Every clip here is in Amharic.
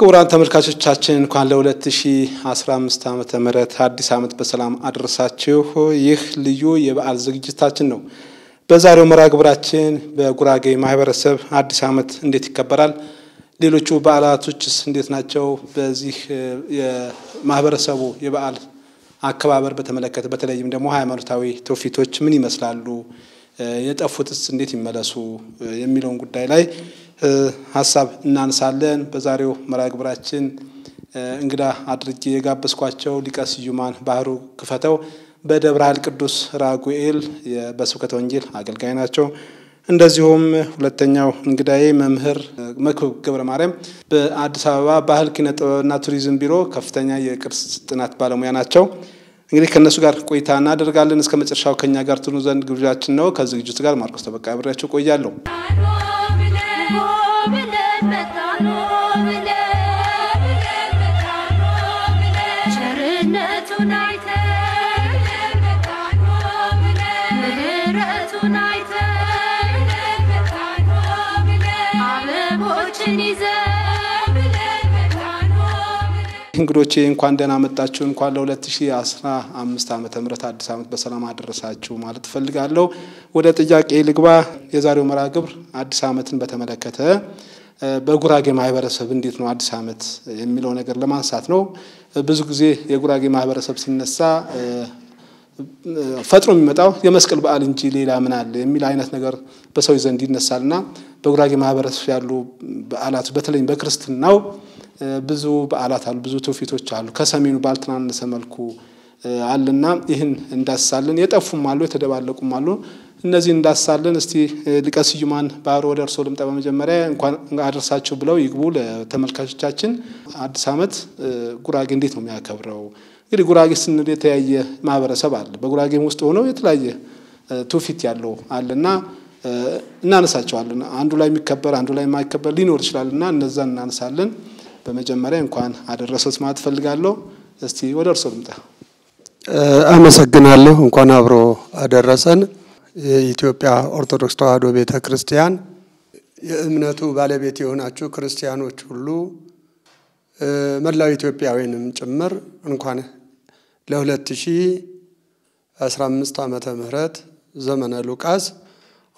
ክቡራን ተመልካቾቻችን እንኳን ለ2015 ዓመተ ም አዲስ ዓመት በሰላም አድረሳችሁ። ይህ ልዩ የበዓል ዝግጅታችን ነው። በዛሬው መርሃ ግብራችን በጉራጌ ማህበረሰብ አዲስ ዓመት እንዴት ይከበራል፣ ሌሎቹ በዓላቶችስ እንዴት ናቸው፣ በዚህ የማህበረሰቡ የበዓል አከባበር በተመለከተ በተለይም ደግሞ ሃይማኖታዊ ትውፊቶች ምን ይመስላሉ፣ የጠፉትስ እንዴት ይመለሱ የሚለውን ጉዳይ ላይ ሀሳብ እናንሳለን። በዛሬው መርሃ ግብራችን እንግዳ አድርጌ የጋበዝኳቸው ሊቀ ስዩማን ባህሩ ክፈተው በደብረ ኃይል ቅዱስ ራጉኤል በስብከተ ወንጌል አገልጋይ ናቸው። እንደዚሁም ሁለተኛው እንግዳዬ መምህር መክብብ ገብረ ማርያም በአዲስ አበባ ባህል ኪነ ጥበብና ቱሪዝም ቢሮ ከፍተኛ የቅርስ ጥናት ባለሙያ ናቸው። እንግዲህ ከእነሱ ጋር ቆይታ እናደርጋለን። እስከ መጨረሻው ከኛ ጋር ትኑ ዘንድ ግብዣችን ነው። ከዝግጅቱ ጋር ማርቆስ ተበቃ ብሬያቸው ቆያለሁ። እንግዶቼ እንኳን ደህና መጣችሁ፣ እንኳን ለ2015 ምህረት አዲስ ዓመት በሰላም አደረሳችሁ ማለት እፈልጋለሁ። ወደ ጥያቄ ልግባ። የዛሬው መርሃ ግብር አዲስ ዓመትን በተመለከተ በጉራጌ ማህበረሰብ እንዴት ነው አዲስ ዓመት የሚለው ነገር ለማንሳት ነው። ብዙ ጊዜ የጉራጌ ማህበረሰብ ሲነሳ ፈጥኖ የሚመጣው የመስቀል በዓል እንጂ ሌላ ምን አለ የሚል አይነት ነገር በሰው ዘንድ ይነሳልና በጉራጌ ማህበረሰብ ያሉ በዓላት በተለይም በክርስትናው ብዙ በዓላት አሉ፣ ብዙ ትውፊቶች አሉ። ከሰሜኑ ባልተናነሰ መልኩ አለና ይህን እንዳስሳለን። የጠፉም አሉ፣ የተደባለቁም አሉ። እነዚህ እንዳስሳለን። እስቲ ሊቀ ስዩማን ባህሩ ወደ እርስዎ ልምጣ። በመጀመሪያ እንኳን አደረሳችሁ ብለው ይግቡ ለተመልካቾቻችን። አዲስ ዓመት ጉራጌ እንዴት ነው የሚያከብረው? እንግዲህ ጉራጌ ስንል የተለያየ ማህበረሰብ አለ። በጉራጌም ውስጥ ሆነው የተለያየ ትውፊት ያለው አለና እናነሳቸዋለን። አንዱ ላይ የሚከበር አንዱ ላይ የማይከበር ሊኖር ይችላልና እነዛን እናነሳለን። በመጀመሪያ እንኳን አደረሰት ማለት ፈልጋለሁ። እስቲ ወደ እርሶ ልምጣ። አመሰግናለሁ። እንኳን አብሮ አደረሰን። የኢትዮጵያ ኦርቶዶክስ ተዋሕዶ ቤተ ክርስቲያን የእምነቱ ባለቤት የሆናችሁ ክርስቲያኖች ሁሉ መላው ኢትዮጵያውያንም ጭምር እንኳን ለ2015 ዓመተ ምህረት ዘመነ ሉቃስ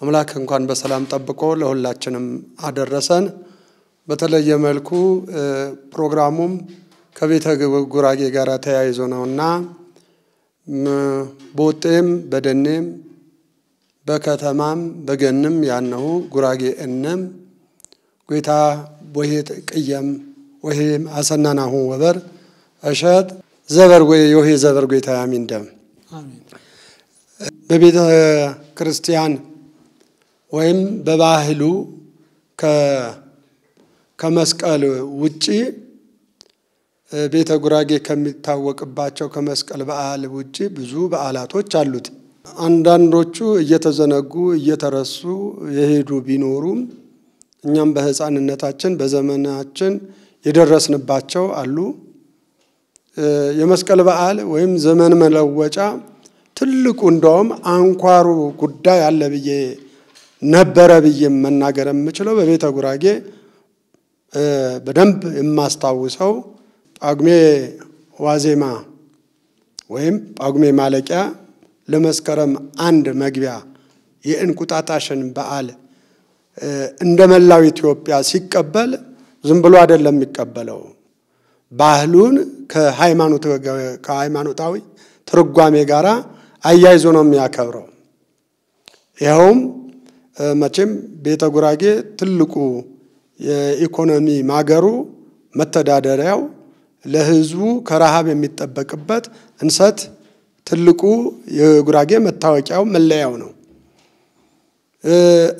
አምላክ እንኳን በሰላም ጠብቆ ለሁላችንም አደረሰን። በተለየ መልኩ ፕሮግራሙም ከቤተ ጉራጌ ጋር ተያይዞ ነው እና በውጤም በደኔም በከተማም በገንም ያነሁ ጉራጌ እነም ጎይታ ወሄት ቅየም ወሄም አሰናናሁ ወበር እሸት ዘበር ወይ የውሄ ዘበር ጎይታ ያሚን ደም በቤተ ክርስቲያን ወይም በባህሉ ከ ከመስቀል ውጪ ቤተ ጉራጌ ከሚታወቅባቸው ከመስቀል በዓል ውጪ ብዙ በዓላቶች አሉት። አንዳንዶቹ እየተዘነጉ እየተረሱ የሄዱ ቢኖሩም እኛም በሕፃንነታችን በዘመናችን የደረስንባቸው አሉ። የመስቀል በዓል ወይም ዘመን መለወጫ ትልቁ እንደውም አንኳሩ ጉዳይ አለ ብዬ ነበረ ብዬ መናገር የምችለው በቤተ ጉራጌ በደንብ የማስታውሰው ጳጉሜ ዋዜማ ወይም ጳጉሜ ማለቂያ ለመስከረም አንድ መግቢያ የእንቁጣጣሽን በዓል እንደ መላው ኢትዮጵያ ሲቀበል ዝም ብሎ አይደለም የሚቀበለው። ባህሉን ከሃይማኖታዊ ትርጓሜ ጋር አያይዞ ነው የሚያከብረው። ይኸውም መቼም ቤተ ጉራጌ ትልቁ የኢኮኖሚ ማገሩ መተዳደሪያው ለህዝቡ ከረሃብ የሚጠበቅበት እንሰት ትልቁ የጉራጌ መታወቂያው መለያው ነው።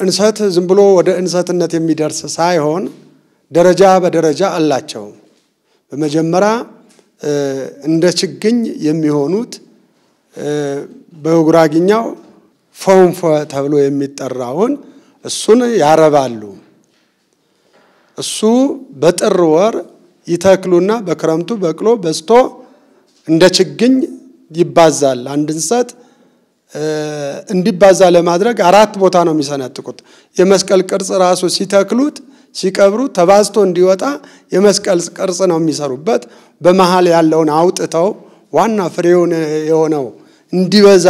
እንሰት ዝም ብሎ ወደ እንሰትነት የሚደርስ ሳይሆን ደረጃ በደረጃ አላቸው። በመጀመሪያ እንደ ችግኝ የሚሆኑት በጉራግኛው ፈውንፈ ተብሎ የሚጠራውን እሱን ያረባሉ። እሱ በጥር ወር ይተክሉና በክረምቱ በቅሎ በስቶ እንደ ችግኝ ይባዛል። አንድ እንሰት እንዲባዛ ለማድረግ አራት ቦታ ነው የሚሰነጥቁት። የመስቀል ቅርጽ ራሱ ሲተክሉት ሲቀብሩ ተባዝቶ እንዲወጣ የመስቀል ቅርጽ ነው የሚሰሩበት። በመሀል ያለውን አውጥተው ዋና ፍሬውን የሆነው እንዲበዛ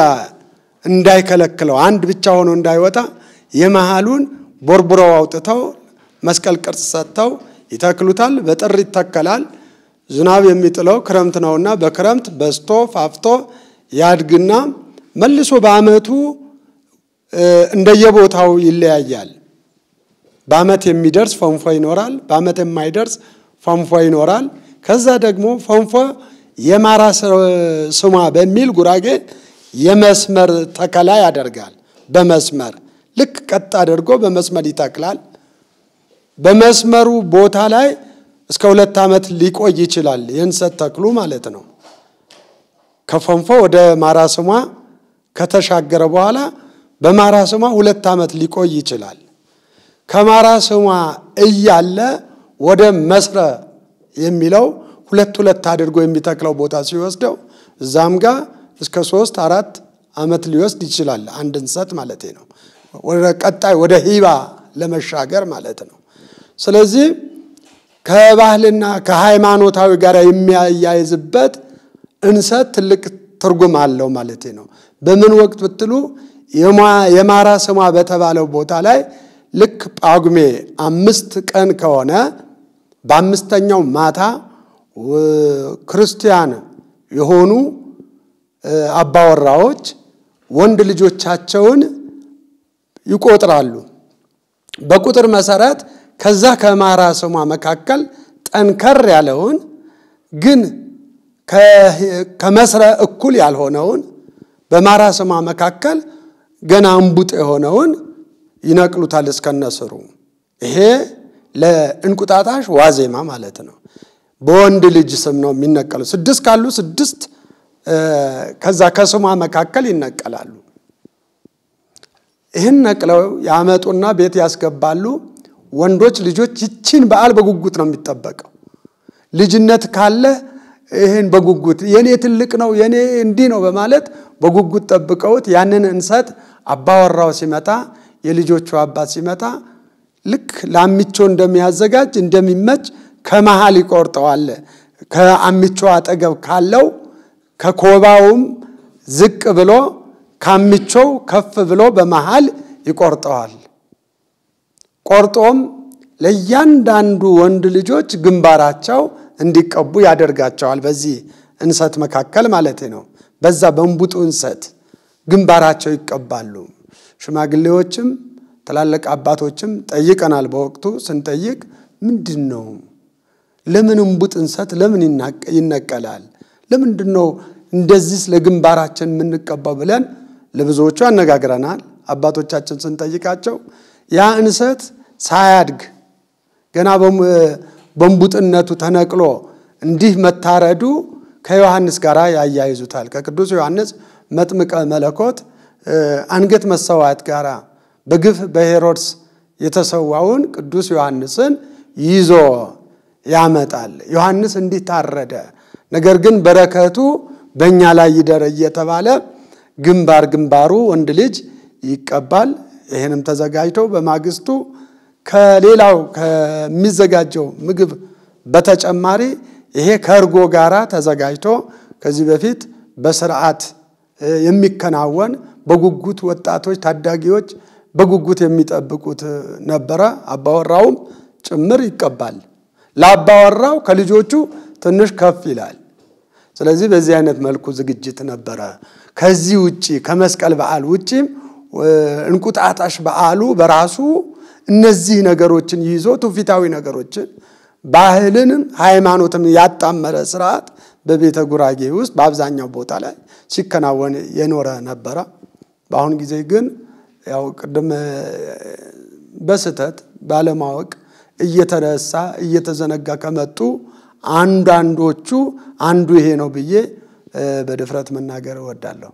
እንዳይከለክለው አንድ ብቻ ሆኖ እንዳይወጣ የመሃሉን ቦርቡረው አውጥተው መስቀል ቅርጽ ሰጥተው ይተክሉታል። በጥር ይተከላል። ዝናብ የሚጥለው ክረምት ነውና በክረምት በስቶ ፋፍቶ ያድግና መልሶ በዓመቱ እንደየቦታው ይለያያል። በዓመት የሚደርስ ፈንፎ ይኖራል። በዓመት የማይደርስ ፈንፎ ይኖራል። ከዛ ደግሞ ፈንፎ የማራ ስሟ በሚል ጉራጌ የመስመር ተከላ ያደርጋል። በመስመር ልክ ቀጥ አድርጎ በመስመር ይተክላል። በመስመሩ ቦታ ላይ እስከ ሁለት ዓመት ሊቆይ ይችላል። የእንሰት ተክሉ ማለት ነው። ከፈንፎ ወደ ማራስማ ከተሻገረ በኋላ በማራስማ ሁለት ዓመት ሊቆይ ይችላል። ከማራስማ እያለ ወደ መስረ የሚለው ሁለት ሁለት አድርጎ የሚተክለው ቦታ ሲወስደው እዛም ጋር እስከ ሶስት አራት ዓመት ሊወስድ ይችላል። አንድ እንሰት ማለት ነው። ወደ ቀጣይ ወደ ሂባ ለመሻገር ማለት ነው። ስለዚህ ከባህልና ከሃይማኖታዊ ጋር የሚያያይዝበት እንሰት ትልቅ ትርጉም አለው ማለት ነው። በምን ወቅት ብትሉ የማራ ስሟ በተባለው ቦታ ላይ ልክ ጳጉሜ አምስት ቀን ከሆነ በአምስተኛው ማታ ክርስቲያን የሆኑ አባወራዎች ወንድ ልጆቻቸውን ይቆጥራሉ። በቁጥር መሰረት ከዛ ከማራ ስሟ መካከል ጠንከር ያለውን ግን ከመስረ እኩል ያልሆነውን በማራ ስሟ መካከል ገና እምቡጥ የሆነውን ይነቅሉታል እስከነስሩ። ይሄ ለእንቁጣጣሽ ዋዜማ ማለት ነው። በወንድ ልጅ ስም ነው የሚነቀሉ። ስድስት ካሉ ስድስት ከዛ ከስሟ መካከል ይነቀላሉ። ይህን ነቅለው ያመጡና ቤት ያስገባሉ። ወንዶች ልጆች ይችን በዓል በጉጉት ነው የሚጠበቀው። ልጅነት ካለ ይህን በጉጉት የኔ ትልቅ ነው የኔ እንዲህ ነው በማለት በጉጉት ጠብቀውት ያንን እንሰት አባወራው ሲመጣ የልጆቹ አባት ሲመጣ ልክ ለአሚቾ እንደሚያዘጋጅ እንደሚመች ከመሃል ይቆርጠዋል። ከአሚቾ አጠገብ ካለው ከኮባውም ዝቅ ብሎ ከአሚቾው ከፍ ብሎ በመሃል ይቆርጠዋል። ቆርጦም ለእያንዳንዱ ወንድ ልጆች ግንባራቸው እንዲቀቡ ያደርጋቸዋል። በዚህ እንሰት መካከል ማለት ነው። በዛ በእንቡጡ እንሰት ግንባራቸው ይቀባሉ። ሽማግሌዎችም ትላልቅ አባቶችም ጠይቀናል። በወቅቱ ስንጠይቅ ምንድን ነው ለምን እንቡጥ እንሰት ለምን ይነቀላል? ለምንድን ነው እንደዚህ ለግንባራችን የምንቀባው ብለን ለብዙዎቹ አነጋግረናል። አባቶቻችን ስንጠይቃቸው ያ እንሰት ሳያድግ ገና በንቡጥነቱ ተነቅሎ እንዲህ መታረዱ ከዮሐንስ ጋር ያያይዙታል። ከቅዱስ ዮሐንስ መጥምቀ መለኮት አንገት መሰዋት ጋር በግፍ በሄሮድስ የተሰዋውን ቅዱስ ዮሐንስን ይዞ ያመጣል። ዮሐንስ እንዲህ ታረደ፣ ነገር ግን በረከቱ በእኛ ላይ ይደር እየተባለ ግንባር ግንባሩ ወንድ ልጅ ይቀባል። ይህንም ተዘጋጅተው በማግስቱ ከሌላው ከሚዘጋጀው ምግብ በተጨማሪ ይሄ ከእርጎ ጋራ ተዘጋጅቶ ከዚህ በፊት በስርዓት የሚከናወን በጉጉት ወጣቶች ታዳጊዎች በጉጉት የሚጠብቁት ነበረ። አባወራውም ጭምር ይቀባል። ለአባወራው ከልጆቹ ትንሽ ከፍ ይላል። ስለዚህ በዚህ አይነት መልኩ ዝግጅት ነበረ። ከዚህ ውጪ ከመስቀል በዓል ውጪም እንቁጣጣሽ በዓሉ በራሱ እነዚህ ነገሮችን ይዞ ትውፊታዊ ነገሮችን ባህልንም ሃይማኖትን ያጣመረ ስርዓት በቤተ ጉራጌ ውስጥ በአብዛኛው ቦታ ላይ ሲከናወን የኖረ ነበረ። በአሁን ጊዜ ግን ያው ቅድም በስህተት ባለማወቅ እየተረሳ እየተዘነጋ ከመጡ አንዳንዶቹ አንዱ ይሄ ነው ብዬ በድፍረት መናገር እወዳለሁ።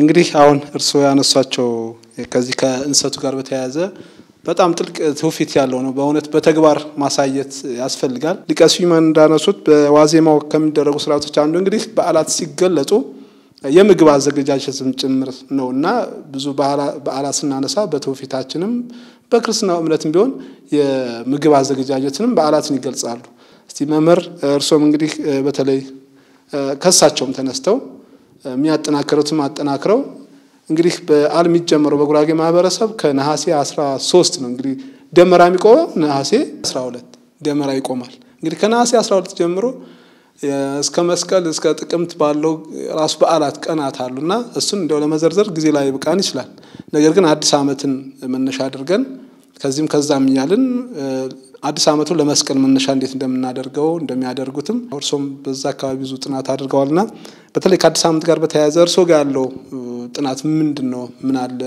እንግዲህ አሁን እርስዎ ያነሷቸው ከዚህ ከእንሰቱ ጋር በተያያዘ በጣም ጥልቅ ትውፊት ያለው ነው። በእውነት በተግባር ማሳየት ያስፈልጋል። ሊቀ ስዩማን እንዳነሱት በዋዜማው ከሚደረጉ ስርዓቶች አንዱ እንግዲህ በዓላት ሲገለጡ የምግብ አዘገጃጀትም ጭምር ነው እና ብዙ በዓላት ስናነሳ በትውፊታችንም በክርስትና እምነትም ቢሆን የምግብ አዘገጃጀትንም በዓላትን ይገልጻሉ። እስቲ መምህር እርስዎም እንግዲህ በተለይ ከሳቸውም ተነስተው የሚያጠናክሩትም አጠናክረው እንግዲህ በዓል የሚጀመረው በጉራጌ ማህበረሰብ ከነሐሴ 13 ነው። እንግዲህ ደመራ የሚቆመው ነሐሴ 12 ደመራ ይቆማል። እንግዲህ ከነሐሴ 12 ጀምሮ እስከ መስቀል እስከ ጥቅምት ባለው ራሱ በዓላት ቀናት አሉና እሱን እንደው ለመዘርዘር ጊዜ ላይ ብቃን ይችላል። ነገር ግን አዲስ ዓመትን መነሻ አድርገን ከዚህም ከዛም እያልን አዲስ አመቱን ለመስቀል መነሻ እንዴት እንደምናደርገው እንደሚያደርጉትም እርሶም በዛ አካባቢ ብዙ ጥናት ና በተለይ ከአዲስ ዓመት ጋር በተያያዘ እርሶ ጋር ያለው ጥናት ምንድን ነው? ምን አለ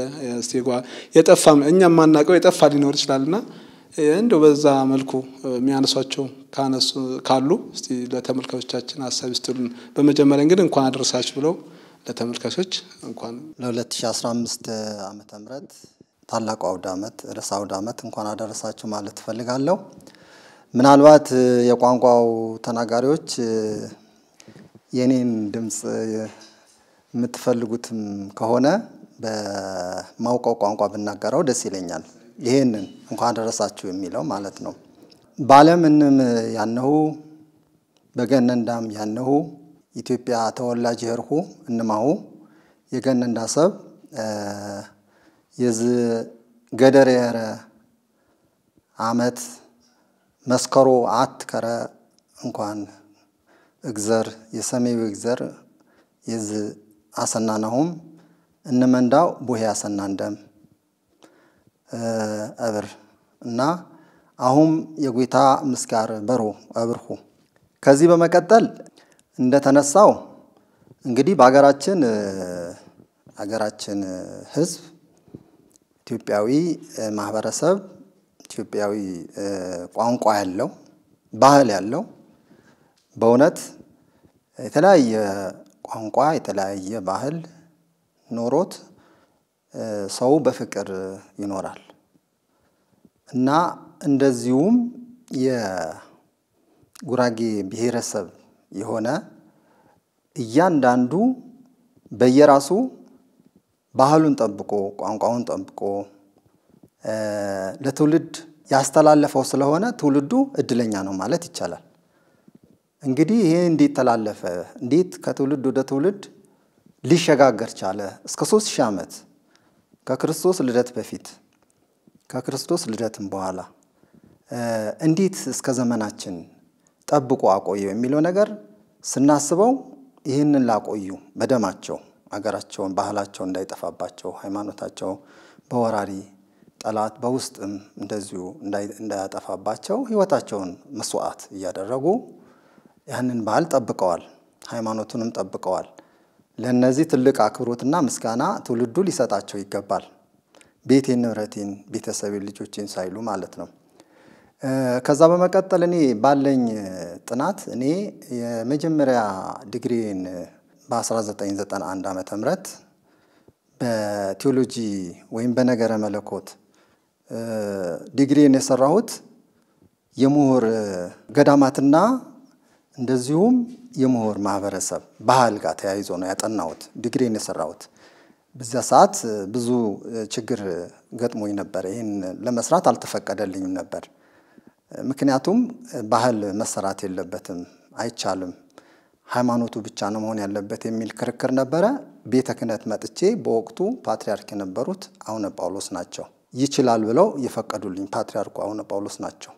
ስቴጓ የጠፋ እኛ ማናውቀው የጠፋ ሊኖር ና እንደው በዛ መልኩ የሚያነሷቸው ካነሱ ካሉ እስቲ ለተመልካቾቻችን ሀሳብ ስትሉን። በመጀመሪያ እንግዲህ እንኳን አደረሳችሁ ብለው ለተመልካቾች እንኳን ለ2015 ዓመተ ምህረት ታላቁ አውደ ዓመት ርዕሰ አውደ ዓመት እንኳን አደረሳችሁ ማለት ትፈልጋለሁ ምናልባት የቋንቋው ተናጋሪዎች የኔን ድምፅ የምትፈልጉትም ከሆነ በማውቀው ቋንቋ ብናገረው ደስ ይለኛል። ይሄንን እንኳን አደረሳችሁ የሚለው ማለት ነው። ባለምንም ያነሁ በገነንዳም ያነሁ ኢትዮጵያ ተወላጅ የርሁ እንማሁ የገነንዳ ሰብ የዝ ገደር የረ ዓመት መስከሮ አት ከረ እንኳን እግዘር የሰሜዊ እግዘር የዝ አሰናናሁም እንመንዳው ቡሄ አሰናንደም እብር እና አሁም የጌታ ምስጋር በሮ እብርሁ ከዚህ በመቀጠል እንደተነሳው እንግዲህ በሀገራችን ሀገራችን ህዝብ ኢትዮጵያዊ ማህበረሰብ ኢትዮጵያዊ ቋንቋ ያለው ባህል ያለው በእውነት የተለያየ ቋንቋ የተለያየ ባህል ኖሮት ሰው በፍቅር ይኖራል እና እንደዚሁም የጉራጌ ብሔረሰብ የሆነ እያንዳንዱ በየራሱ ባህሉን ጠብቆ ቋንቋውን ጠብቆ ለትውልድ ያስተላለፈው ስለሆነ ትውልዱ እድለኛ ነው ማለት ይቻላል። እንግዲህ ይሄ እንዴት ተላለፈ? እንዴት ከትውልድ ወደ ትውልድ ሊሸጋገር ቻለ? እስከ ሶስት ሺህ ዓመት ከክርስቶስ ልደት በፊት ከክርስቶስ ልደትም በኋላ እንዴት እስከ ዘመናችን ጠብቆ አቆየው የሚለው ነገር ስናስበው ይህንን ላቆዩ በደማቸው አገራቸውን፣ ባህላቸውን እንዳይጠፋባቸው፣ ሃይማኖታቸው በወራሪ ጠላት በውስጥም እንደዚሁ እንዳያጠፋባቸው ህይወታቸውን መስዋዕት እያደረጉ ያንን ባህል ጠብቀዋል፣ ሃይማኖቱንም ጠብቀዋል። ለእነዚህ ትልቅ አክብሮትና ምስጋና ትውልዱ ሊሰጣቸው ይገባል። ቤቴን፣ ንብረቴን፣ ቤተሰቤን፣ ልጆችን ሳይሉ ማለት ነው። ከዛ በመቀጠል እኔ ባለኝ ጥናት እኔ የመጀመሪያ ዲግሪን በ1991 ዓመተ ምህረት በቴዎሎጂ ወይም በነገረ መለኮት ዲግሪን የሰራሁት የምሁር ገዳማትና እንደዚሁም የምሁር ማህበረሰብ ባህል ጋር ተያይዞ ነው ያጠናሁት ዲግሪን የሰራሁት። በዚያ ሰዓት ብዙ ችግር ገጥሞኝ ነበር። ይህን ለመስራት አልተፈቀደልኝም ነበር። ምክንያቱም ባህል መሰራት የለበትም አይቻልም ሃይማኖቱ ብቻ ነው መሆን ያለበት የሚል ክርክር ነበረ። ቤተ ክህነት መጥቼ በወቅቱ ፓትርያርክ የነበሩት አቡነ ጳውሎስ ናቸው ይችላል ብለው የፈቀዱልኝ ፓትርያርኩ አቡነ ጳውሎስ ናቸው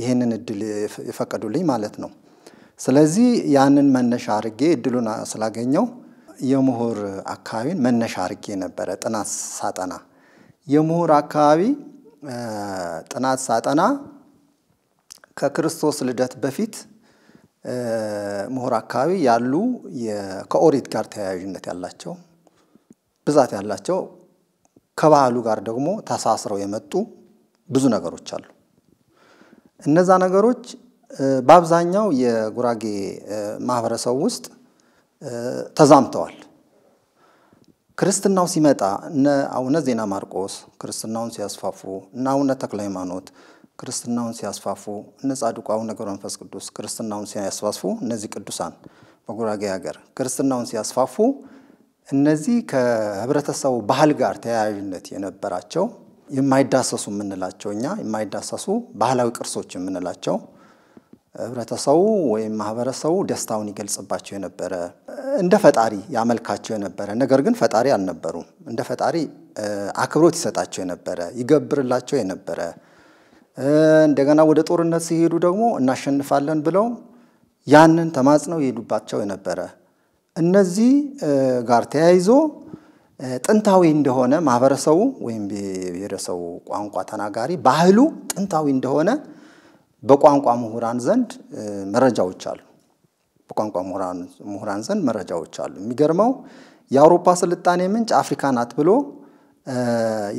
ይህንን እድል የፈቀዱልኝ ማለት ነው። ስለዚህ ያንን መነሻ አርጌ እድሉን ስላገኘው የምሁር አካባቢን መነሻ አርጌ ነበረ ጥናት ሳጠና የምሁር አካባቢ ጥናት ሳጠና ከክርስቶስ ልደት በፊት ምሁር አካባቢ ያሉ ከኦሪት ጋር ተያያዥነት ያላቸው ብዛት ያላቸው ከባህሉ ጋር ደግሞ ተሳስረው የመጡ ብዙ ነገሮች አሉ። እነዛ ነገሮች በአብዛኛው የጉራጌ ማህበረሰብ ውስጥ ተዛምተዋል። ክርስትናው ሲመጣ እነ አቡነ ዜና ማርቆስ ክርስትናውን ሲያስፋፉ እነ አቡነ ተክለ ሃይማኖት ክርስትናውን ሲያስፋፉ እነ ጻድቁ አቡነ ገብረ መንፈስ ቅዱስ ክርስትናውን ሲያስፋፉ እነዚህ ቅዱሳን በጉራጌ ሀገር ክርስትናውን ሲያስፋፉ እነዚህ ከህብረተሰቡ ባህል ጋር ተያያዥነት የነበራቸው የማይዳሰሱ የምንላቸው እኛ የማይዳሰሱ ባህላዊ ቅርሶች የምንላቸው ህብረተሰቡ ወይም ማህበረሰቡ ደስታውን ይገልጽባቸው የነበረ እንደ ፈጣሪ ያመልካቸው የነበረ ነገር ግን ፈጣሪ አልነበሩም። እንደ ፈጣሪ አክብሮት ይሰጣቸው የነበረ ይገብርላቸው የነበረ እንደገና ወደ ጦርነት ሲሄዱ ደግሞ እናሸንፋለን ብለው ያንን ተማጽነው የሄዱባቸው የነበረ እነዚህ ጋር ተያይዞ ጥንታዊ እንደሆነ ማህበረሰቡ ወይም ብሔረሰቡ ቋንቋ ተናጋሪ ባህሉ ጥንታዊ እንደሆነ በቋንቋ ምሁራን ዘንድ መረጃዎች አሉ። በቋንቋ ምሁራን ዘንድ መረጃዎች አሉ። የሚገርመው የአውሮፓ ስልጣኔ ምንጭ አፍሪካ ናት ብሎ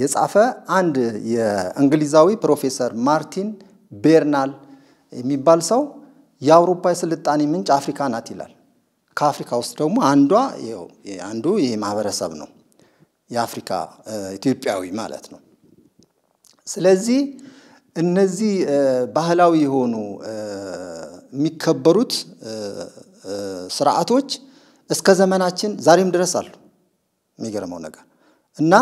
የጻፈ አንድ የእንግሊዛዊ ፕሮፌሰር ማርቲን ቤርናል የሚባል ሰው የአውሮፓ የስልጣኔ ምንጭ አፍሪካ ናት ይላል። ከአፍሪካ ውስጥ ደግሞ አንዷ አንዱ ይህ ማህበረሰብ ነው፣ የአፍሪካ ኢትዮጵያዊ ማለት ነው። ስለዚህ እነዚህ ባህላዊ የሆኑ የሚከበሩት ስርዓቶች እስከ ዘመናችን ዛሬም ድረስ አሉ። የሚገርመው ነገር እና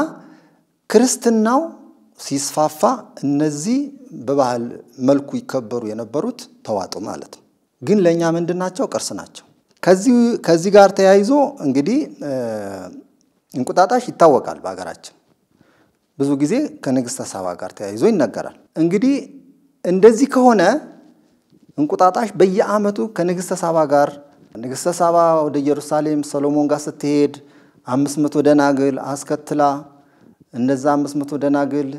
ክርስትናው ሲስፋፋ እነዚህ በባህል መልኩ ይከበሩ የነበሩት ተዋጡ ማለት ነው። ግን ለእኛ ምንድን ናቸው? ቅርስ ናቸው። ከዚህ ጋር ተያይዞ እንግዲህ እንቁጣጣሽ ይታወቃል በሀገራችን ብዙ ጊዜ ከንግሥተ ሳባ ጋር ተያይዞ ይነገራል። እንግዲህ እንደዚህ ከሆነ እንቁጣጣሽ በየዓመቱ ከንግሥተ ሳባ ጋር ንግሥተ ሳባ ወደ ኢየሩሳሌም ሰሎሞን ጋር ስትሄድ አምስት መቶ ደናግል አስከትላ እነዛ አምስት መቶ ደናግል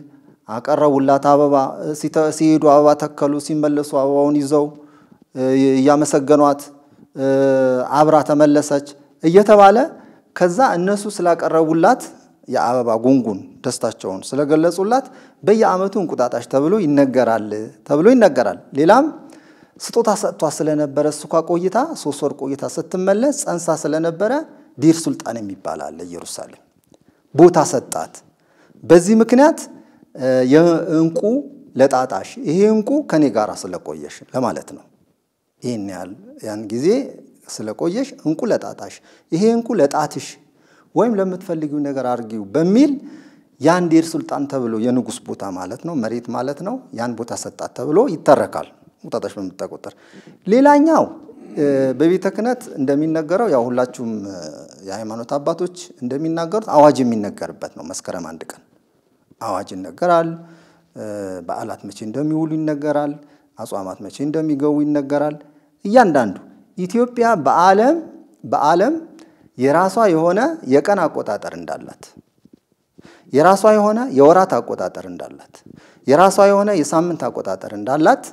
አቀረቡላት አበባ። ሲሄዱ አበባ ተከሉ፣ ሲመለሱ አበባውን ይዘው እያመሰገኗት አብራ ተመለሰች እየተባለ ከዛ እነሱ ስላቀረቡላት የአበባ ጉንጉን ደስታቸውን ስለገለጹላት በየዓመቱ እንቁጣጣሽ ተብሎ ይነገራል ተብሎ ይነገራል። ሌላም ስጦታ ሰጥቷ ስለነበረ እሱ ቆይታ ሶስት ወር ቆይታ ስትመለስ ጸንሳ ስለነበረ ዲር ሱልጣን የሚባል አለ ኢየሩሳሌም ቦታ ሰጣት። በዚህ ምክንያት የእንቁ ለጣጣሽ ይሄ እንቁ ከኔ ጋር ስለቆየሽ ለማለት ነው። ይህን ያህል ያን ጊዜ ስለቆየሽ እንቁ ለጣጣሽ ይሄ እንቁ ለጣትሽ ወይም ለምትፈልጊው ነገር አርጊው በሚል ያን ዴር ሱልጣን ተብሎ የንጉስ ቦታ ማለት ነው፣ መሬት ማለት ነው። ያን ቦታ ሰጣት ተብሎ ይተረካል። ጣጣሽ በምትቆጠር ሌላኛው በቤተ ክህነት እንደሚነገረው ያው ሁላችሁም የሃይማኖት አባቶች እንደሚናገሩት አዋጅ የሚነገርበት ነው መስከረም አንድ ቀን አዋጅ ይነገራል። በዓላት መቼ እንደሚውሉ ይነገራል። አጽዋማት መቼ እንደሚገቡ ይነገራል። እያንዳንዱ ኢትዮጵያ በዓለም በዓለም የራሷ የሆነ የቀን አቆጣጠር እንዳላት፣ የራሷ የሆነ የወራት አቆጣጠር እንዳላት፣ የራሷ የሆነ የሳምንት አቆጣጠር እንዳላት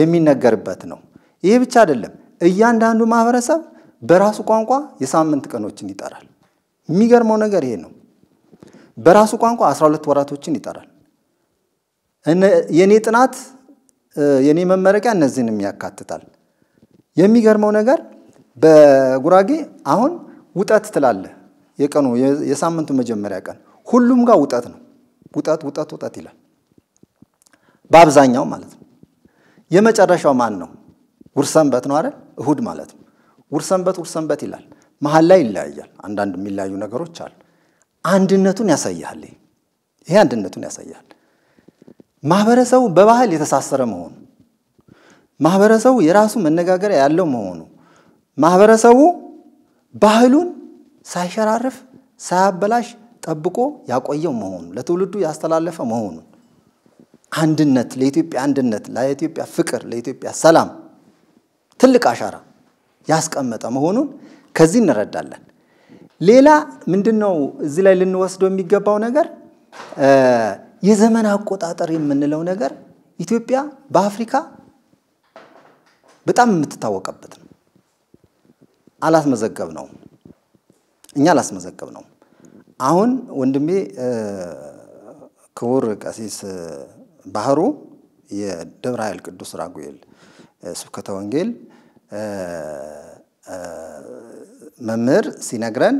የሚነገርበት ነው። ይህ ብቻ አይደለም። እያንዳንዱ ማህበረሰብ በራሱ ቋንቋ የሳምንት ቀኖችን ይጠራል። የሚገርመው ነገር ይሄ ነው። በራሱ ቋንቋ 12 ወራቶችን ይጠራል። የኔ ጥናት የኔ መመረቂያ እነዚህንም ያካትታል። የሚገርመው ነገር በጉራጌ አሁን ውጠት ትላለ የቀኑ የሳምንቱ መጀመሪያ ቀን ሁሉም ጋር ውጠት ነው። ውጠት ውጠት ውጠት ይላል በአብዛኛው ማለት ነው። የመጨረሻው ማን ነው? ውርሰንበት ነው አይደል? እሁድ ማለት ነው። ውርሰንበት ውርሰንበት ይላል። መሀል ላይ ይለያያል። አንዳንድ የሚለያዩ ነገሮች አሉ። አንድነቱን ያሳያል። ይሄ አንድነቱን ያሳያል። ማህበረሰቡ በባህል የተሳሰረ መሆኑ፣ ማህበረሰቡ የራሱ መነጋገሪያ ያለው መሆኑ፣ ማህበረሰቡ ባህሉን ሳይሸራርፍ ሳያበላሽ ጠብቆ ያቆየው መሆኑ፣ ለትውልዱ ያስተላለፈ መሆኑ አንድነት ለኢትዮጵያ አንድነት፣ ለኢትዮጵያ ፍቅር፣ ለኢትዮጵያ ሰላም ትልቅ አሻራ ያስቀመጠ መሆኑን ከዚህ እንረዳለን። ሌላ ምንድን ነው እዚህ ላይ ልንወስደው የሚገባው ነገር የዘመን አቆጣጠር የምንለው ነገር ኢትዮጵያ በአፍሪካ በጣም የምትታወቀበት ነው። አላስመዘገብ ነው እኛ አላስመዘገብ ነው። አሁን ወንድሜ ክቡር ቀሲስ ባህሩ የደብረ ኃይል ቅዱስ ራጉኤል ስብከተ ወንጌል መምህር ሲነግረን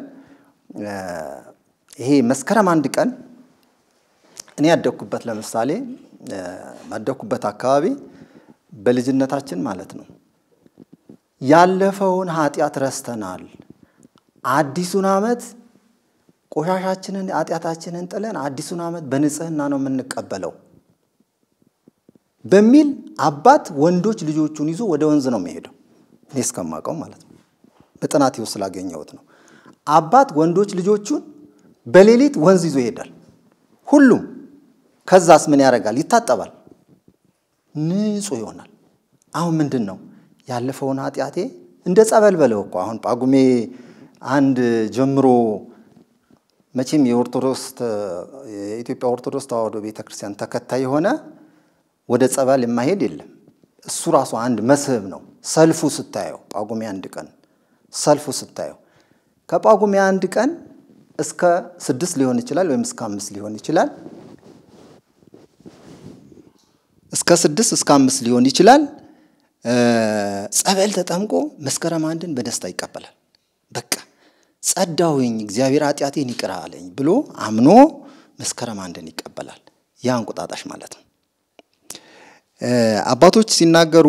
ይሄ መስከረም አንድ ቀን እኔ ያደግኩበት ለምሳሌ ያደግኩበት አካባቢ በልጅነታችን ማለት ነው ያለፈውን ኃጢአት ረስተናል። አዲሱን ዓመት ቆሻሻችንን ኃጢአታችንን ጥለን አዲሱን ዓመት በንጽህና ነው የምንቀበለው በሚል አባት ወንዶች ልጆቹን ይዞ ወደ ወንዝ ነው የሚሄደው። እኔ እስከማውቀው ማለት ነው፣ በጥናት ስላገኘሁት ነው። አባት ወንዶች ልጆቹን በሌሊት ወንዝ ይዞ ይሄዳል። ሁሉም ከዛስ ምን ያደርጋል? ይታጠባል፣ ንጹህ ይሆናል። አሁን ምንድን ነው ያለፈውን ኃጢአቴ እንደ ጸበል በለው እኮ አሁን ጳጉሜ አንድ ጀምሮ መቼም የኦርቶዶክስ የኢትዮጵያ ኦርቶዶክስ ተዋህዶ ቤተክርስቲያን ተከታይ የሆነ ወደ ጸበል የማይሄድ የለም። እሱ ራሱ አንድ መስህብ ነው። ሰልፉ ስታየው ጳጉሜ አንድ ቀን ሰልፉ ስታየው ከጳጉሜ አንድ ቀን እስከ ስድስት ሊሆን ይችላል ወይም እስከ አምስት ሊሆን ይችላል። እስከ ስድስት እስከ አምስት ሊሆን ይችላል። ጸበል ተጠምቆ መስከረም አንድን በደስታ ይቀበላል። በቃ ጸዳሁኝ፣ እግዚአብሔር ኃጢአቴን ይቅር አለኝ ብሎ አምኖ መስከረም አንድን ይቀበላል። ያ እንቁጣጣሽ ማለት ነው። አባቶች ሲናገሩ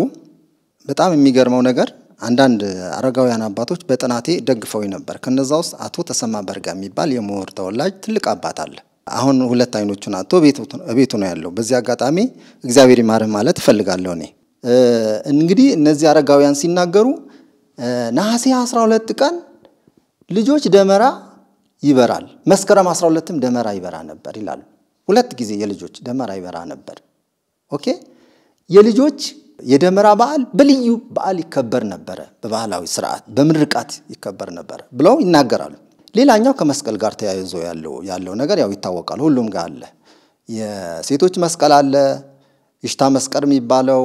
በጣም የሚገርመው ነገር አንዳንድ አረጋውያን አባቶች በጥናቴ ደግፈው ነበር። ከነዛ ውስጥ አቶ ተሰማ በርጋ የሚባል የምሁር ተወላጅ ትልቅ አባት አለ። አሁን ሁለት አይኖቹን አቶ ቤቱ ነው ያለው። በዚህ አጋጣሚ እግዚአብሔር ይማርህ ማለት እፈልጋለሁ። እኔ እንግዲህ እነዚህ አረጋውያን ሲናገሩ ነሐሴ 12 ቀን ልጆች ደመራ ይበራል፣ መስከረም 12ም ደመራ ይበራ ነበር ይላሉ። ሁለት ጊዜ የልጆች ደመራ ይበራ ነበር። ኦኬ የልጆች የደመራ በዓል በልዩ በዓል ይከበር ነበረ፣ በባህላዊ ስርዓት በምርቃት ይከበር ነበረ ብለው ይናገራሉ። ሌላኛው ከመስቀል ጋር ተያይዞ ያለው ያለው ነገር ያው ይታወቃል፣ ሁሉም ጋር አለ። የሴቶች መስቀል አለ፣ ይሽታ መስቀል የሚባለው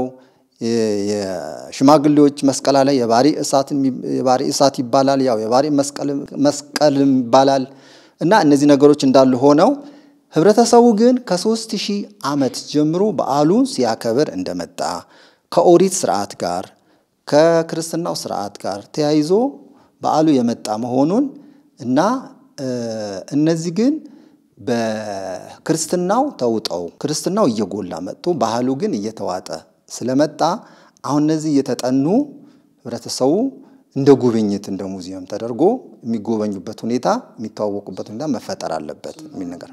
የሽማግሌዎች መስቀል አለ፣ የባሪ እሳት ይባላል፣ ያው የባሪ መስቀልም ይባላል እና እነዚህ ነገሮች እንዳሉ ሆነው ህብረተሰቡ ግን ከሶስት ሺህ ዓመት ጀምሮ በዓሉን ሲያከብር እንደመጣ ከኦሪት ስርዓት ጋር ከክርስትናው ስርዓት ጋር ተያይዞ በዓሉ የመጣ መሆኑን እና እነዚህ ግን በክርስትናው ተውጠው ክርስትናው እየጎላ መጥቶ ባህሉ ግን እየተዋጠ ስለመጣ አሁን እነዚህ እየተጠኑ ህብረተሰቡ እንደ ጉብኝት እንደ ሙዚየም ተደርጎ የሚጎበኙበት ሁኔታ የሚተዋወቁበት ሁኔታ መፈጠር አለበት የሚል ነገር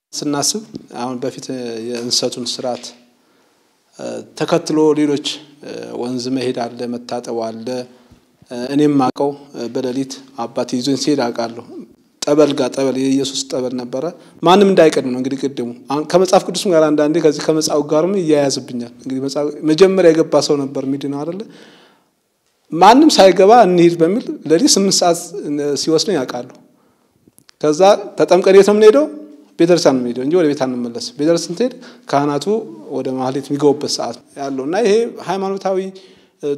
ስናስብ አሁን በፊት የእንሰቱን ስርዓት ተከትሎ ሌሎች ወንዝ መሄድ አለ፣ መታጠብ አለ። እኔም አቀው በሌሊት አባት ይዞኝ ሲሄድ አውቃለሁ። ጠበል ጋር ጠበል የኢየሱስ ጠበል ነበረ። ማንም እንዳይቀድም ነው እንግዲህ ቅድሙ ከመጽሐፍ ቅዱስም ጋር አንዳንዴ ከዚህ ከመጽሐፍ ጋርም እያያዝብኛል። እንግዲህ መጀመሪያ የገባ ሰው ነበር ሚድነው አይደለ? ማንም ሳይገባ እንሂድ በሚል ሌሊት ስምንት ሰዓት ሲወስደኝ ያውቃሉ። ከዛ ተጠምቀን የት ነው የምንሄደው? ቤተክርስቲያን ነው የምሄደው እንጂ ወደ ቤት አንመለስ። ቤተክርስቲያን ስትሄድ ካህናቱ ወደ ማህሌት የሚገቡበት ሰዓት ያለው እና ይሄ ሃይማኖታዊ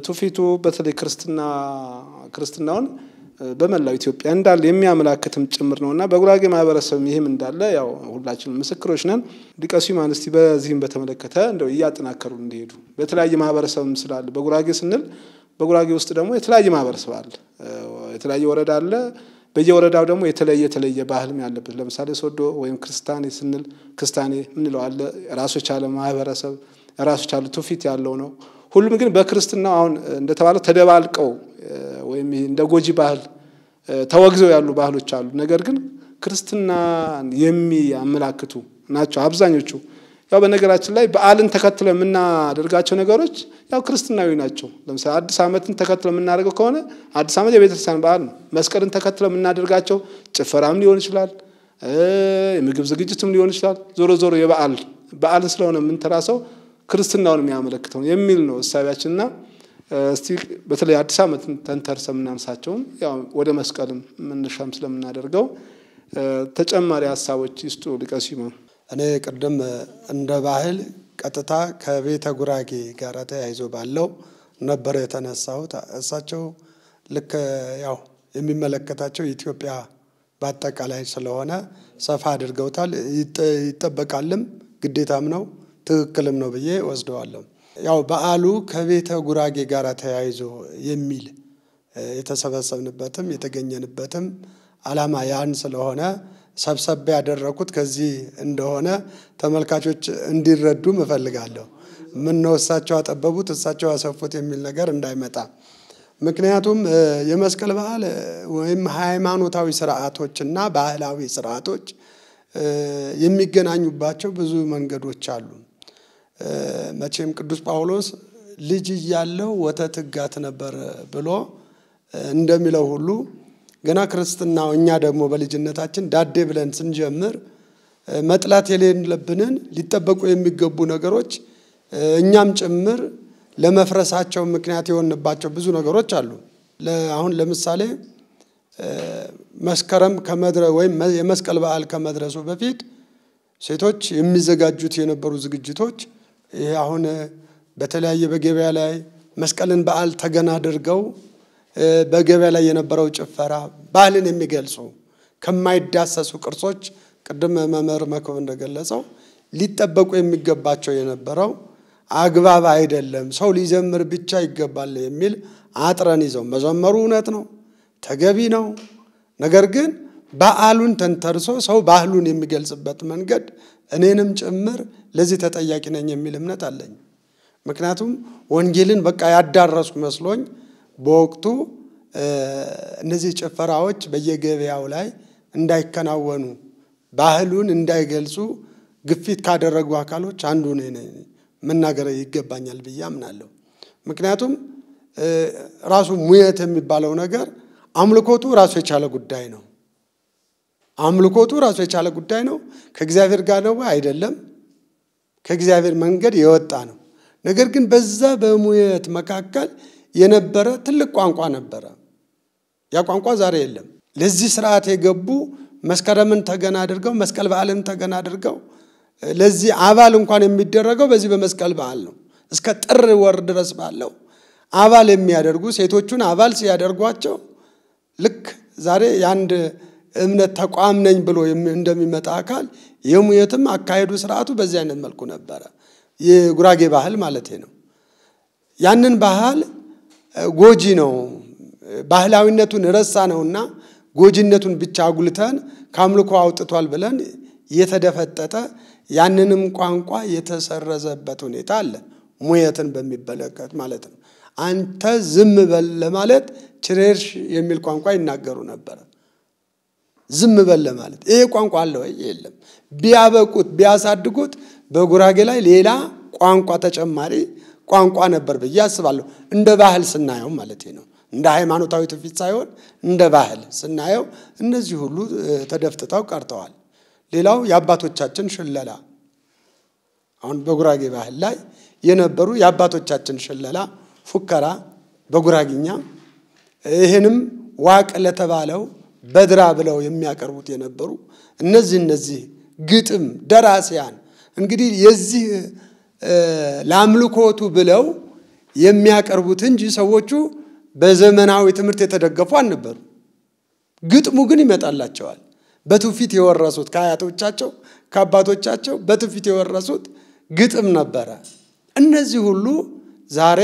ትውፊቱ በተለይ ክርስትና ክርስትናውን በመላው ኢትዮጵያ እንዳለ የሚያመላክትም ጭምር ነው እና በጉራጌ ማህበረሰብም ይህም እንዳለ ያው ሁላችንም ምስክሮች ነን። ሊቀሱ ማንስቲ በዚህም በተመለከተ እንደው እያጠናከሩ እንዲሄዱ በተለያየ ማህበረሰብም ስላለ በጉራጌ ስንል በጉራጌ ውስጥ ደግሞ የተለያየ ማህበረሰብ አለ፣ የተለያየ ወረዳ አለ በየወረዳው ደግሞ የተለየ የተለየ ባህልም ያለበት ለምሳሌ ሶዶ ወይም ክርስታኔ ስንል ክርስታኔ ምንለው አለ ራሱ የቻለ ማህበረሰብ ራሱ የቻለ ትውፊት ያለው ነው። ሁሉም ግን በክርስትናው አሁን እንደተባለው ተደባልቀው ወይም እንደ ጎጂ ባህል ተወግዘው ያሉ ባህሎች አሉ። ነገር ግን ክርስትና የሚያመላክቱ ናቸው አብዛኞቹ። ያው በነገራችን ላይ በዓልን ተከትለ የምናደርጋቸው ነገሮች ያው ክርስትናዊ ናቸው። ለምሳሌ አዲስ ዓመትን ተከትለ የምናደርገው ከሆነ አዲስ ዓመት የቤተክርስቲያን በዓል ነው። መስቀልን ተከትለ የምናደርጋቸው ጭፈራም ሊሆን ይችላል፣ የምግብ ዝግጅትም ሊሆን ይችላል። ዞሮ ዞሮ የበዓል በዓልን ስለሆነ የምንተራሰው ክርስትናውን የሚያመለክተው የሚል ነው እሳቢያችንና እስቲ በተለይ አዲስ ዓመት ተንተርሰ የምናንሳቸውም ያው ወደ መስቀልም መነሻም ስለምናደርገው ተጨማሪ ሀሳቦች ይስጡ ሊቀ ሲሞን። እኔ ቅድም እንደ ባህል ቀጥታ ከቤተ ጉራጌ ጋር ተያይዞ ባለው ነበር የተነሳሁት። እሳቸው ልክ ያው የሚመለከታቸው ኢትዮጵያ በአጠቃላይ ስለሆነ ሰፋ አድርገውታል። ይጠበቃልም ግዴታም ነው ትክክልም ነው ብዬ ወስደዋለሁ። ያው በዓሉ ከቤተ ጉራጌ ጋር ተያይዞ የሚል የተሰበሰብንበትም የተገኘንበትም ዓላማ ያን ስለሆነ ሰብሰብ ያደረኩት ከዚህ እንደሆነ ተመልካቾች እንዲረዱም እፈልጋለሁ። ነው እሳቸው አጠበቡት እሳቸው ያሰፉት የሚል ነገር እንዳይመጣ። ምክንያቱም የመስቀል በዓል ወይም ሃይማኖታዊ ስርዓቶችና ባህላዊ ስርዓቶች የሚገናኙባቸው ብዙ መንገዶች አሉ። መቼም ቅዱስ ጳውሎስ ልጅ እያለው ወተት ሕጋት ነበር ብሎ እንደሚለው ሁሉ ገና ክርስትና እኛ ደግሞ በልጅነታችን ዳዴ ብለን ስንጀምር መጥላት የሌለብንን ሊጠበቁ የሚገቡ ነገሮች እኛም ጭምር ለመፍረሳቸው ምክንያት የሆንባቸው ብዙ ነገሮች አሉ። አሁን ለምሳሌ መስከረም ከመድረ ወይም የመስቀል በዓል ከመድረሱ በፊት ሴቶች የሚዘጋጁት የነበሩ ዝግጅቶች ይሄ አሁን በተለያየ በገበያ ላይ መስቀልን በዓል ተገና አድርገው በገበያ ላይ የነበረው ጭፈራ ባህልን የሚገልጹ ከማይዳሰሱ ቅርሶች ቅድም መምህር መክብ እንደገለጸው ሊጠበቁ የሚገባቸው የነበረው አግባብ አይደለም፣ ሰው ሊዘምር ብቻ ይገባል የሚል አጥረን ይዘው መዘመሩ እውነት ነው፣ ተገቢ ነው። ነገር ግን በዓሉን ተንተርሶ ሰው ባህሉን የሚገልጽበት መንገድ እኔንም ጭምር ለዚህ ተጠያቂ ነኝ የሚል እምነት አለኝ። ምክንያቱም ወንጌልን በቃ ያዳረሱ መስሎኝ በወቅቱ እነዚህ ጭፈራዎች በየገበያው ላይ እንዳይከናወኑ ባህሉን እንዳይገልጹ ግፊት ካደረጉ አካሎች አንዱ መናገር ይገባኛል ብዬ አምናለሁ። ምክንያቱም ራሱ ሙየት የሚባለው ነገር አምልኮቱ ራሱ የቻለ ጉዳይ ነው። አምልኮቱ ራሱ የቻለ ጉዳይ ነው። ከእግዚአብሔር ጋር ነው አይደለም፣ ከእግዚአብሔር መንገድ የወጣ ነው። ነገር ግን በዛ በሙየት መካከል የነበረ ትልቅ ቋንቋ ነበረ። ያ ቋንቋ ዛሬ የለም። ለዚህ ስርዓት የገቡ መስከረምን ተገን አድርገው መስቀል በዓልን ተገና አድርገው ለዚህ አባል እንኳን የሚደረገው በዚህ በመስቀል በዓል ነው። እስከ ጥር ወር ድረስ ባለው አባል የሚያደርጉ ሴቶቹን አባል ሲያደርጓቸው ልክ ዛሬ የአንድ እምነት ተቋም ነኝ ብሎ እንደሚመጣ አካል የሙየትም አካሄዱ ስርዓቱ በዚህ አይነት መልኩ ነበረ። የጉራጌ ባህል ማለት ነው። ያንን ባህል ጎጂ ነው። ባህላዊነቱን ረሳ ነውና ጎጂነቱን ብቻ አጉልተን ከአምልኮ አውጥቷል ብለን የተደፈጠጠ ያንንም ቋንቋ የተሰረዘበት ሁኔታ አለ። ሙየትን በሚመለከት ማለት ነው። አንተ ዝም በል ለማለት ችሬርሽ የሚል ቋንቋ ይናገሩ ነበረ። ዝም በል ለማለት ይሄ ቋንቋ አለ ወይ? የለም። ቢያበቁት ቢያሳድጉት በጉራጌ ላይ ሌላ ቋንቋ ተጨማሪ ቋንቋ ነበር ብዬ አስባለሁ። እንደ ባህል ስናየው ማለት ነው። እንደ ሃይማኖታዊ ትውፊት ሳይሆን እንደ ባህል ስናየው እነዚህ ሁሉ ተደፍትተው ቀርተዋል። ሌላው የአባቶቻችን ሽለላ አሁን በጉራጌ ባህል ላይ የነበሩ የአባቶቻችን ሽለላ፣ ፉከራ በጉራጌኛ ይህንም ዋቅ ለተባለው በድራ ብለው የሚያቀርቡት የነበሩ እነዚህ እነዚህ ግጥም ደራሲያን እንግዲህ የዚህ ለአምልኮቱ ብለው የሚያቀርቡት እንጂ ሰዎቹ በዘመናዊ ትምህርት የተደገፉ አልነበሩ። ግጥሙ ግን ይመጣላቸዋል። በትውፊት የወረሱት ከአያቶቻቸው ከአባቶቻቸው በትውፊት የወረሱት ግጥም ነበረ። እነዚህ ሁሉ ዛሬ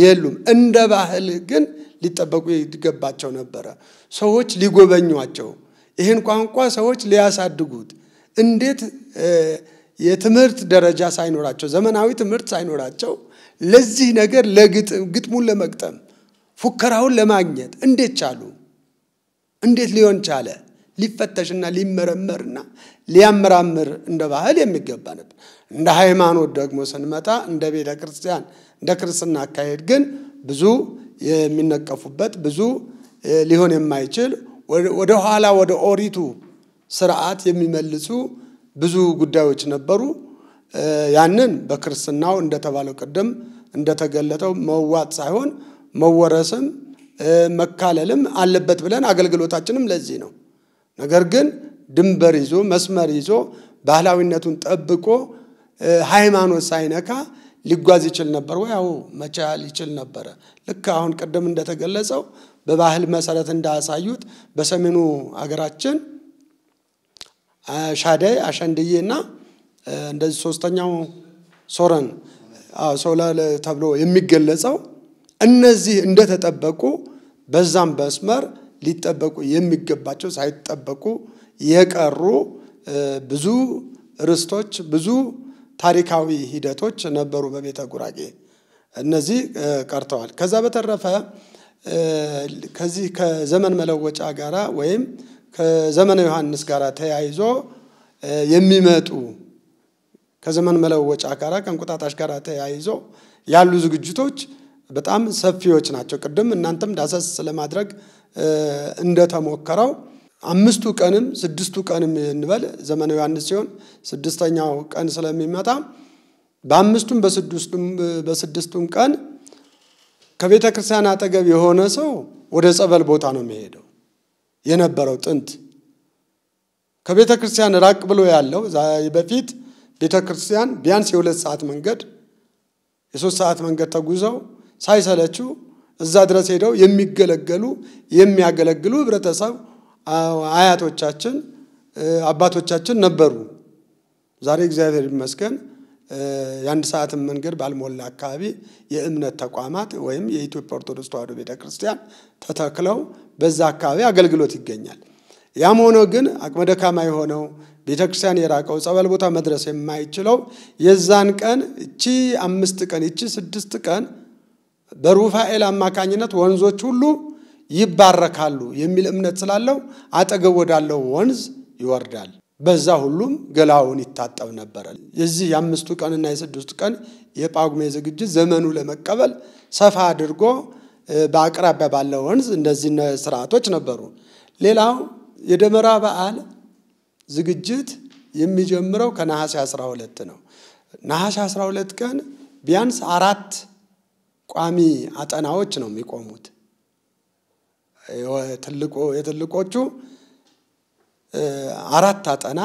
የሉም። እንደ ባህል ግን ሊጠበቁ ይገባቸው ነበረ። ሰዎች ሊጎበኟቸው፣ ይህን ቋንቋ ሰዎች ሊያሳድጉት እንዴት የትምህርት ደረጃ ሳይኖራቸው ዘመናዊ ትምህርት ሳይኖራቸው ለዚህ ነገር ግጥሙን ለመግጠም ፉከራውን ለማግኘት እንዴት ቻሉ? እንዴት ሊሆን ቻለ? ሊፈተሽና ሊመረመርና ሊያመራምር እንደ ባህል የሚገባ ነበር። እንደ ሃይማኖት ደግሞ ስንመጣ እንደ ቤተ ክርስቲያን እንደ ክርስትና አካሄድ ግን ብዙ የሚነቀፉበት ብዙ ሊሆን የማይችል ወደኋላ ወደ ኦሪቱ ስርዓት የሚመልሱ ብዙ ጉዳዮች ነበሩ። ያንን በክርስትናው እንደተባለው ቅድም እንደተገለጠው መዋጥ ሳይሆን መወረስም መካለልም አለበት ብለን አገልግሎታችንም ለዚህ ነው። ነገር ግን ድንበር ይዞ መስመር ይዞ ባህላዊነቱን ጠብቆ ሃይማኖት ሳይነካ ሊጓዝ ይችል ነበር ወይ? ያው መቻል ይችል ነበረ። ልክ አሁን ቅድም እንደተገለጸው በባህል መሰረት እንዳያሳዩት በሰሜኑ አገራችን ሻደይ አሸንድዬ እና እንደዚህ ሶስተኛው ሶረን ሶላል ተብሎ የሚገለጸው እነዚህ እንደተጠበቁ በዛም መስመር ሊጠበቁ የሚገባቸው ሳይጠበቁ የቀሩ ብዙ ርስቶች፣ ብዙ ታሪካዊ ሂደቶች ነበሩ በቤተ ጉራጌ። እነዚህ ቀርተዋል። ከዛ በተረፈ ከዚህ ከዘመን መለወጫ ጋራ ወይም ከዘመነ ዮሐንስ ጋር ተያይዞ የሚመጡ ከዘመን መለወጫ ጋር ከእንቁጣጣሽ ጋር ተያይዞ ያሉ ዝግጅቶች በጣም ሰፊዎች ናቸው። ቅድም እናንተም ዳሰስ ለማድረግ እንደተሞከረው አምስቱ ቀንም ስድስቱ ቀንም እንበል ዘመነ ዮሐንስ ሲሆን ስድስተኛው ቀን ስለሚመጣ በአምስቱም በስድስቱም ቀን ከቤተ ክርስቲያን አጠገብ የሆነ ሰው ወደ ጸበል ቦታ ነው የሚሄደው። የነበረው ጥንት ከቤተ ክርስቲያን ራቅ ብሎ ያለው በፊት ቤተ ክርስቲያን ቢያንስ የሁለት ሰዓት መንገድ የሶስት ሰዓት መንገድ ተጉዘው ሳይሰለችው እዛ ድረስ ሄደው የሚገለገሉ የሚያገለግሉ ህብረተሰብ አያቶቻችን አባቶቻችን ነበሩ። ዛሬ እግዚአብሔር ይመስገን የአንድ ሰዓትን መንገድ ባልሞላ አካባቢ የእምነት ተቋማት ወይም የኢትዮጵያ ኦርቶዶክስ ተዋሕዶ ቤተ ክርስቲያን ተተክለው በዛ አካባቢ አገልግሎት ይገኛል። ያም ሆኖ ግን አቅመ ደካማ የሆነው ቤተ ክርስቲያን የራቀው ጸበል ቦታ መድረስ የማይችለው የዛን ቀን እቺ አምስት ቀን እቺ ስድስት ቀን በሩፋኤል አማካኝነት ወንዞች ሁሉ ይባረካሉ የሚል እምነት ስላለው አጠገብ ወዳለው ወንዝ ይወርዳል። በዛ ሁሉም ገላውን ይታጠብ ነበረ። የዚህ የአምስቱ ቀንና የስድስቱ ቀን የጳጉሜ ዝግጅት ዘመኑ ለመቀበል ሰፋ አድርጎ በአቅራቢያ ባለው ወንዝ እንደዚህ ስርዓቶች ነበሩ። ሌላው የደመራ በዓል ዝግጅት የሚጀምረው ከነሐሴ 12 ነው። ነሐሴ 12 ቀን ቢያንስ አራት ቋሚ አጠናዎች ነው የሚቆሙት። የትልቆቹ አራት አጠና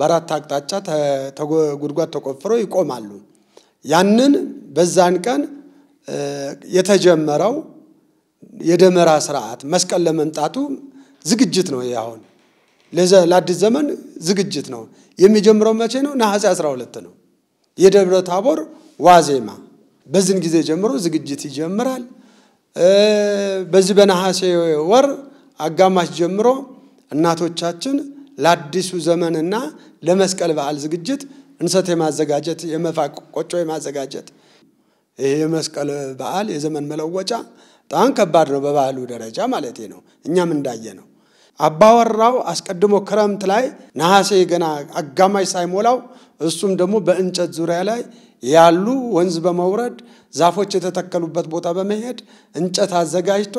በአራት አቅጣጫ ጉድጓድ ተቆፍረው ይቆማሉ። ያንን በዛን ቀን የተጀመረው የደመራ ስርዓት መስቀል ለመምጣቱ ዝግጅት ነው። አሁን ለአዲስ ዘመን ዝግጅት ነው። የሚጀምረው መቼ ነው? ነሐሴ 12 ነው። የደብረ ታቦር ዋዜማ በዚህን ጊዜ ጀምሮ ዝግጅት ይጀምራል። በዚህ በነሐሴ ወር አጋማሽ ጀምሮ እናቶቻችን ለአዲሱ ዘመንና ለመስቀል በዓል ዝግጅት እንሰት የማዘጋጀት የመፋቅ ቆጮ የማዘጋጀት ይሄ የመስቀል በዓል የዘመን መለወጫ በጣም ከባድ ነው፣ በባህሉ ደረጃ ማለት ነው። እኛም እንዳየ ነው። አባወራው አስቀድሞ ክረምት ላይ ነሐሴ ገና አጋማሽ ሳይሞላው እሱም ደግሞ በእንጨት ዙሪያ ላይ ያሉ ወንዝ በመውረድ ዛፎች የተተከሉበት ቦታ በመሄድ እንጨት አዘጋጅቶ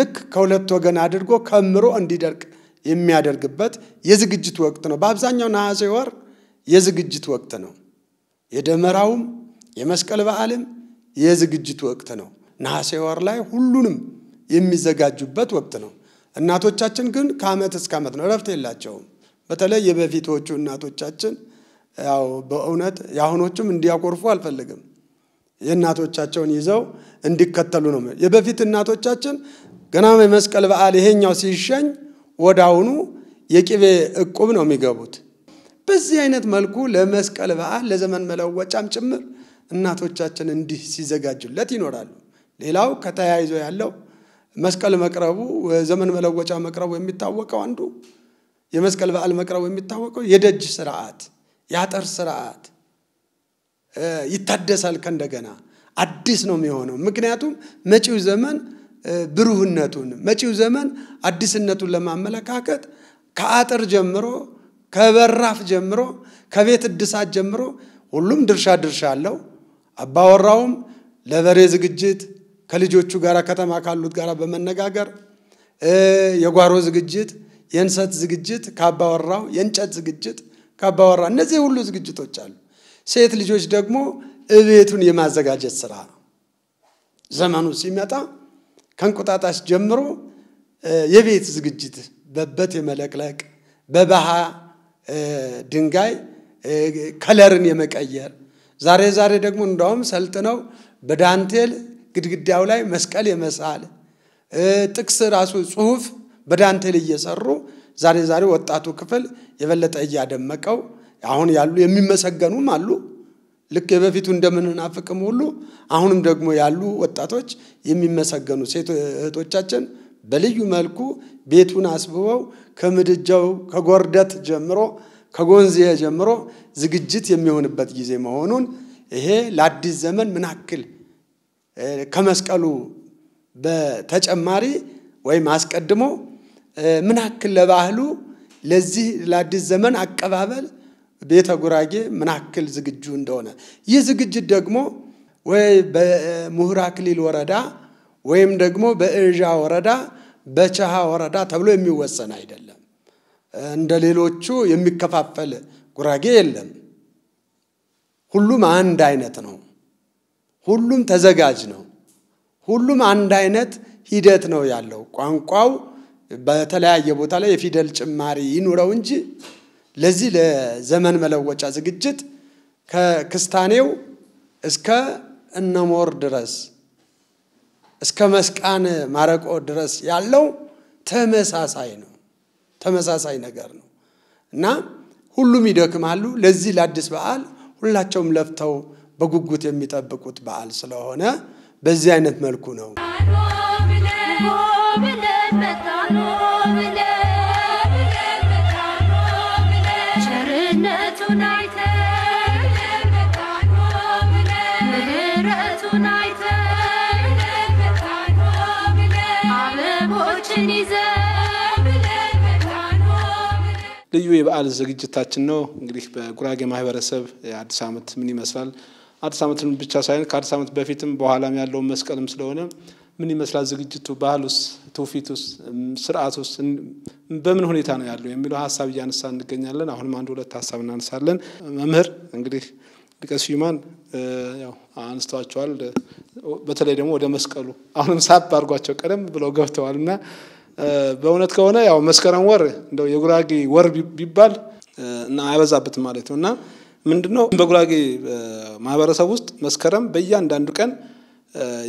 ልክ ከሁለት ወገን አድርጎ ከምሮ እንዲደርቅ የሚያደርግበት የዝግጅት ወቅት ነው። በአብዛኛው ነሐሴ ወር የዝግጅት ወቅት ነው። የደመራውም የመስቀል በዓልም የዝግጅት ወቅት ነው። ነሐሴ ወር ላይ ሁሉንም የሚዘጋጁበት ወቅት ነው። እናቶቻችን ግን ከዓመት እስከ ዓመት ነው፣ እረፍት የላቸውም። በተለይ የበፊቶቹ እናቶቻችን ያው በእውነት የአሁኖቹም እንዲያኮርፉ አልፈልግም። የእናቶቻቸውን ይዘው እንዲከተሉ ነው። የበፊት እናቶቻችን ገና የመስቀል በዓል ይሄኛው ሲሸኝ ወደ የቂቤ የቅቤ እቁብ ነው የሚገቡት። በዚህ አይነት መልኩ ለመስቀል በዓል ለዘመን መለወጫም ጭምር እናቶቻችን እንዲህ ሲዘጋጁለት ይኖራሉ። ሌላው ከተያይዞ ያለው መስቀል መቅረቡ ዘመን መለወጫ መቅረቡ የሚታወቀው አንዱ የመስቀል በዓል መቅረቡ የሚታወቀው የደጅ ስርዓት የአጥር ስርዓት ይታደሳል። ከእንደገና አዲስ ነው የሚሆነው። ምክንያቱም መጪው ዘመን ብሩህነቱን መጪው ዘመን አዲስነቱን ለማመለካከት ከአጥር ጀምሮ ከበራፍ ጀምሮ ከቤት እድሳት ጀምሮ ሁሉም ድርሻ ድርሻ አለው። አባወራውም ለበሬ ዝግጅት ከልጆቹ ጋር ከተማ ካሉት ጋር በመነጋገር የጓሮ ዝግጅት፣ የእንሰት ዝግጅት ከአባወራው፣ የእንጨት ዝግጅት ከአባወራ እነዚህ ሁሉ ዝግጅቶች አሉ። ሴት ልጆች ደግሞ እቤቱን የማዘጋጀት ስራ ዘመኑ ሲመጣ ከእንቁጣጣሽ ጀምሮ የቤት ዝግጅት በበት የመለቅለቅ በበሃ ድንጋይ ከለርን የመቀየር ዛሬ ዛሬ ደግሞ እንዳውም ሰልጥነው በዳንቴል ግድግዳው ላይ መስቀል የመሳል ጥቅስ ራሱ ጽሁፍ በዳንቴል እየሰሩ ዛሬ ዛሬ ወጣቱ ክፍል የበለጠ እያደመቀው አሁን ያሉ የሚመሰገኑም አሉ። ልክ የበፊቱ እንደምንናፍቅም ሁሉ አሁንም ደግሞ ያሉ ወጣቶች የሚመሰገኑ ሴት እህቶቻችን በልዩ መልኩ ቤቱን አስብበው ከምድጃው ከጎርደት ጀምሮ ከጎንዝዬ ጀምሮ ዝግጅት የሚሆንበት ጊዜ መሆኑን ይሄ ለአዲስ ዘመን ምን ከመስቀሉ በተጨማሪ ወይም አስቀድሞ ምን ለባህሉ ለዚህ ለአዲስ ዘመን አቀባበል ቤተ ጉራጌ ምን ዝግጁ እንደሆነ ይህ ዝግጅት ደግሞ ወይ በምሁር አክሊል ወረዳ ወይም ደግሞ በእዣ ወረዳ በቸሃ ወረዳ ተብሎ የሚወሰን አይደለም። እንደ ሌሎቹ የሚከፋፈል ጉራጌ የለም። ሁሉም አንድ አይነት ነው። ሁሉም ተዘጋጅ ነው። ሁሉም አንድ አይነት ሂደት ነው ያለው። ቋንቋው በተለያየ ቦታ ላይ የፊደል ጭማሪ ይኑረው እንጂ ለዚህ ለዘመን መለወጫ ዝግጅት ከክስታኔው እስከ እነሞር ድረስ እስከ መስቃን ማረቆ ድረስ ያለው ተመሳሳይ ነው። ተመሳሳይ ነገር ነው እና ሁሉም ይደክማሉ። ለዚህ ለአዲስ በዓል ሁላቸውም ለፍተው በጉጉት የሚጠብቁት በዓል ስለሆነ በዚህ አይነት መልኩ ነው። ልዩ የበዓል ዝግጅታችን ነው። እንግዲህ በጉራጌ ማህበረሰብ የአዲስ ዓመት ምን ይመስላል፣ አዲስ ዓመትን ብቻ ሳይሆን ከአዲስ ዓመት በፊትም በኋላም ያለውን መስቀልም ስለሆነ ምን ይመስላል ዝግጅቱ፣ ባህሉስ፣ ትውፊቱስ፣ ስርዓቱስ በምን ሁኔታ ነው ያለው የሚለው ሀሳብ እያነሳ እንገኛለን። አሁንም አንድ ሁለት ሀሳብ እናነሳለን። መምህር እንግዲህ ሊቀ ስዩማን ያው አንስተዋቸዋል። በተለይ ደግሞ ወደ መስቀሉ አሁንም ሳብ አድርጓቸው ቀደም ብለው ገብተዋል እና በእውነት ከሆነ ያው መስከረም ወር እንደው የጉራጌ ወር ቢባል እና አይበዛበትም ማለት ነው እና ምንድነው በጉራጌ ማህበረሰብ ውስጥ መስከረም በእያንዳንዱ ቀን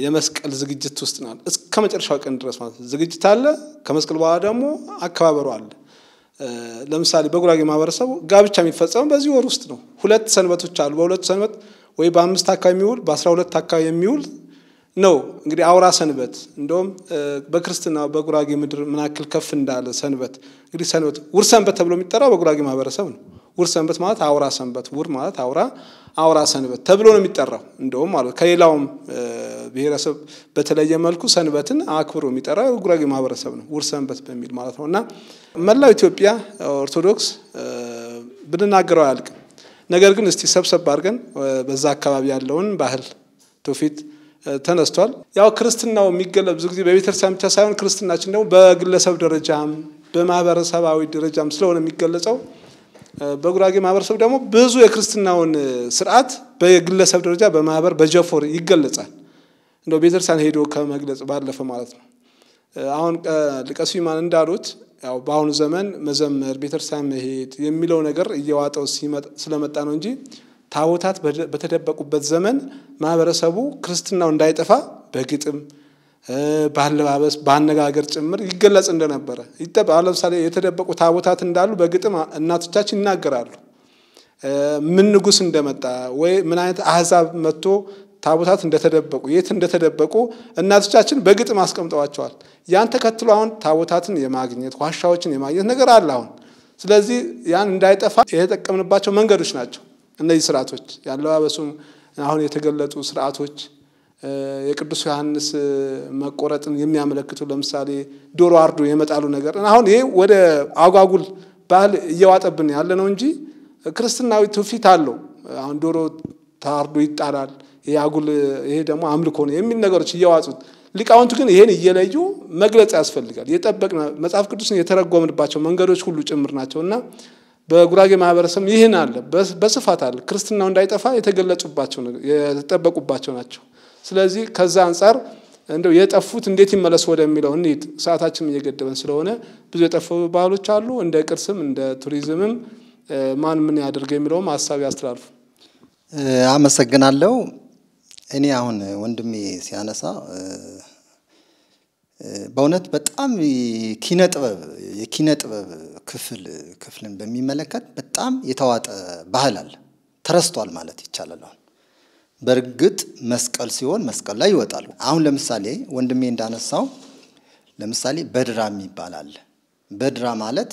የመስቀል ዝግጅት ውስጥ ናል እስከ መጨረሻው ቀን ድረስ ማለት ዝግጅት አለ። ከመስቀል በኋላ ደግሞ አከባበሩ አለ። ለምሳሌ በጉራጌ ማህበረሰቡ ጋብቻ የሚፈጸመው በዚህ ወር ውስጥ ነው። ሁለት ሰንበቶች አሉ። በሁለቱ ሰንበት ወይ በአምስት አካባቢ የሚውል በአስራ ሁለት አካባቢ የሚውል ነው እንግዲህ አውራ ሰንበት እንደውም በክርስትና በጉራጌ ምድር ምናክል ከፍ እንዳለ ሰንበት እንግዲህ ሰንበት ውር ሰንበት ተብሎ የሚጠራው በጉራጌ ማህበረሰብ ነው። ውር ሰንበት ማለት አውራ ሰንበት፣ ውር ማለት አውራ አውራ ሰንበት ተብሎ ነው የሚጠራው። እንደውም ማለት ከሌላውም ብሔረሰብ በተለየ መልኩ ሰንበትን አክብሮ የሚጠራው የጉራጌ ማህበረሰብ ነው፣ ውር ሰንበት በሚል ማለት ነው። እና መላው ኢትዮጵያ ኦርቶዶክስ ብንናገረው አያልቅም። ነገር ግን እስቲ ሰብሰብ አድርገን በዛ አካባቢ ያለውን ባህል ትውፊት ተነስቷል። ያው ክርስትናው የሚገለ ብዙ ጊዜ በቤተክርስቲያን ብቻ ሳይሆን ክርስትናችን ደግሞ በግለሰብ ደረጃም በማህበረሰባዊ ደረጃም ስለሆነ የሚገለጸው በጉራጌ ማህበረሰብ ደግሞ ብዙ የክርስትናውን ስርዓት በግለሰብ ደረጃ በማህበር በጀፎር ይገለጻል። እንደው ቤተክርስቲያን ሄዶ ከመግለጽ ባለፈ ማለት ነው። አሁን ሊቀስዩማን እንዳሉት ያው በአሁኑ ዘመን መዘመር፣ ቤተክርስቲያን መሄድ የሚለው ነገር እየዋጠው ስለመጣ ነው እንጂ ታቦታት በተደበቁበት ዘመን ማህበረሰቡ ክርስትናው እንዳይጠፋ በግጥም በአለባበስ በአነጋገር ጭምር ይገለጽ እንደነበረ ይጠበቃል። ለምሳሌ የተደበቁ ታቦታት እንዳሉ በግጥም እናቶቻችን ይናገራሉ። ምን ንጉስ እንደመጣ ወይ ምን አይነት አህዛብ መጥቶ ታቦታት እንደተደበቁ የት እንደተደበቁ እናቶቻችን በግጥም አስቀምጠዋቸዋል። ያን ተከትሎ አሁን ታቦታትን የማግኘት ዋሻዎችን የማግኘት ነገር አለ አሁን። ስለዚህ ያን እንዳይጠፋ የተጠቀምንባቸው መንገዶች ናቸው። እነዚህ ስርዓቶች ያለባበሱም አሁን የተገለጡ ስርዓቶች የቅዱስ ዮሐንስ መቆረጥን የሚያመለክቱ ለምሳሌ ዶሮ አርዶ የመጣሉ ነገር አሁን ይሄ ወደ አጓጉል ባህል እየዋጠብን ያለ ነው እንጂ ክርስትናዊ ትውፊት አለው። አሁን ዶሮ ታርዶ ይጣላል። ይሄ ይሄ ደግሞ አምልኮ ነው የሚል ነገሮች እየዋጡት ሊቃውንቱ ግን ይሄን እየለዩ መግለጽ ያስፈልጋል። የጠበቅ መጽሐፍ ቅዱስን የተረጎምንባቸው መንገዶች ሁሉ ጭምር ናቸውና በጉራጌ ማህበረሰብ ይህን አለ በስፋት አለ። ክርስትናው እንዳይጠፋ የተገለጹባቸው የተጠበቁባቸው ናቸው። ስለዚህ ከዛ አንጻር እንደው የጠፉት እንዴት ይመለሱ ወደሚለው እንሂድ። ሰዓታችን እየገደበን ስለሆነ ብዙ የጠፉ ባህሎች አሉ። እንደ ቅርስም እንደ ቱሪዝምም ማን ምን ያደርገ የሚለውም ሀሳብ ያስተላልፉ። አመሰግናለሁ። እኔ አሁን ወንድሜ ሲያነሳ በእውነት በጣም ኪነ ጥበብ የኪነ ጥበብ ክፍል ክፍልን በሚመለከት በጣም የተዋጠ ባህል አለ። ተረስቷል ማለት ይቻላል። አሁን በእርግጥ መስቀል ሲሆን መስቀል ላይ ይወጣል። አሁን ለምሳሌ ወንድሜ እንዳነሳው ለምሳሌ በድራም ይባላል። በድራ ማለት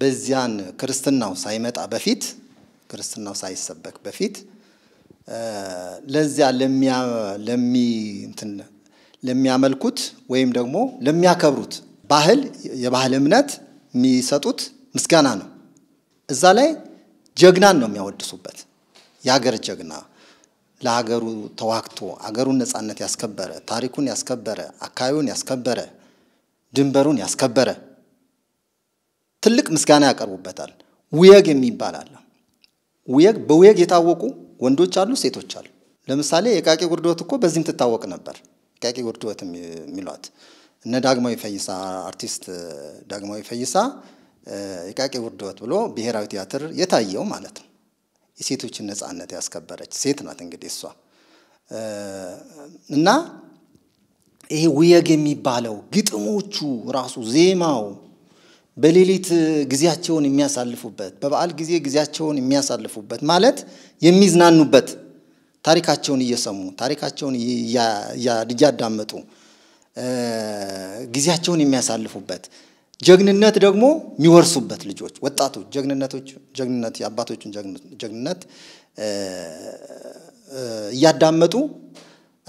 በዚያን ክርስትናው ሳይመጣ በፊት ክርስትናው ሳይሰበክ በፊት ለዚያ ለሚ ለሚያመልኩት ወይም ደግሞ ለሚያከብሩት ባህል የባህል እምነት የሚሰጡት ምስጋና ነው። እዛ ላይ ጀግናን ነው የሚያወድሱበት። የሀገር ጀግና ለሀገሩ ተዋግቶ አገሩን ነፃነት ያስከበረ፣ ታሪኩን ያስከበረ፣ አካባቢውን ያስከበረ፣ ድንበሩን ያስከበረ ትልቅ ምስጋና ያቀርቡበታል። ውየግ የሚባል አለ። ውየግ በውየግ የታወቁ ወንዶች አሉ፣ ሴቶች አሉ። ለምሳሌ የቃቄ ጉርዶት እኮ በዚህም ትታወቅ ነበር። ቃቂ ውርድወት የሚሏት እነ ዳግማዊ ፈይሳ አርቲስት ዳግማዊ ፈይሳ የቃቄ ውርድወት ብሎ ብሔራዊ ቲያትር የታየው ማለት ነው። የሴቶችን ነጻነት ያስከበረች ሴት ናት እንግዲህ እሷ እና ይሄ ውየግ የሚባለው ግጥሞቹ ራሱ ዜማው በሌሊት ጊዜያቸውን የሚያሳልፉበት፣ በበዓል ጊዜ ጊዜያቸውን የሚያሳልፉበት ማለት የሚዝናኑበት ታሪካቸውን እየሰሙ ታሪካቸውን እያዳመጡ ጊዜያቸውን የሚያሳልፉበት ጀግንነት ደግሞ የሚወርሱበት ልጆች ወጣቶች ጀግንነቶች ጀግንነት የአባቶቹን ጀግንነት እያዳመጡ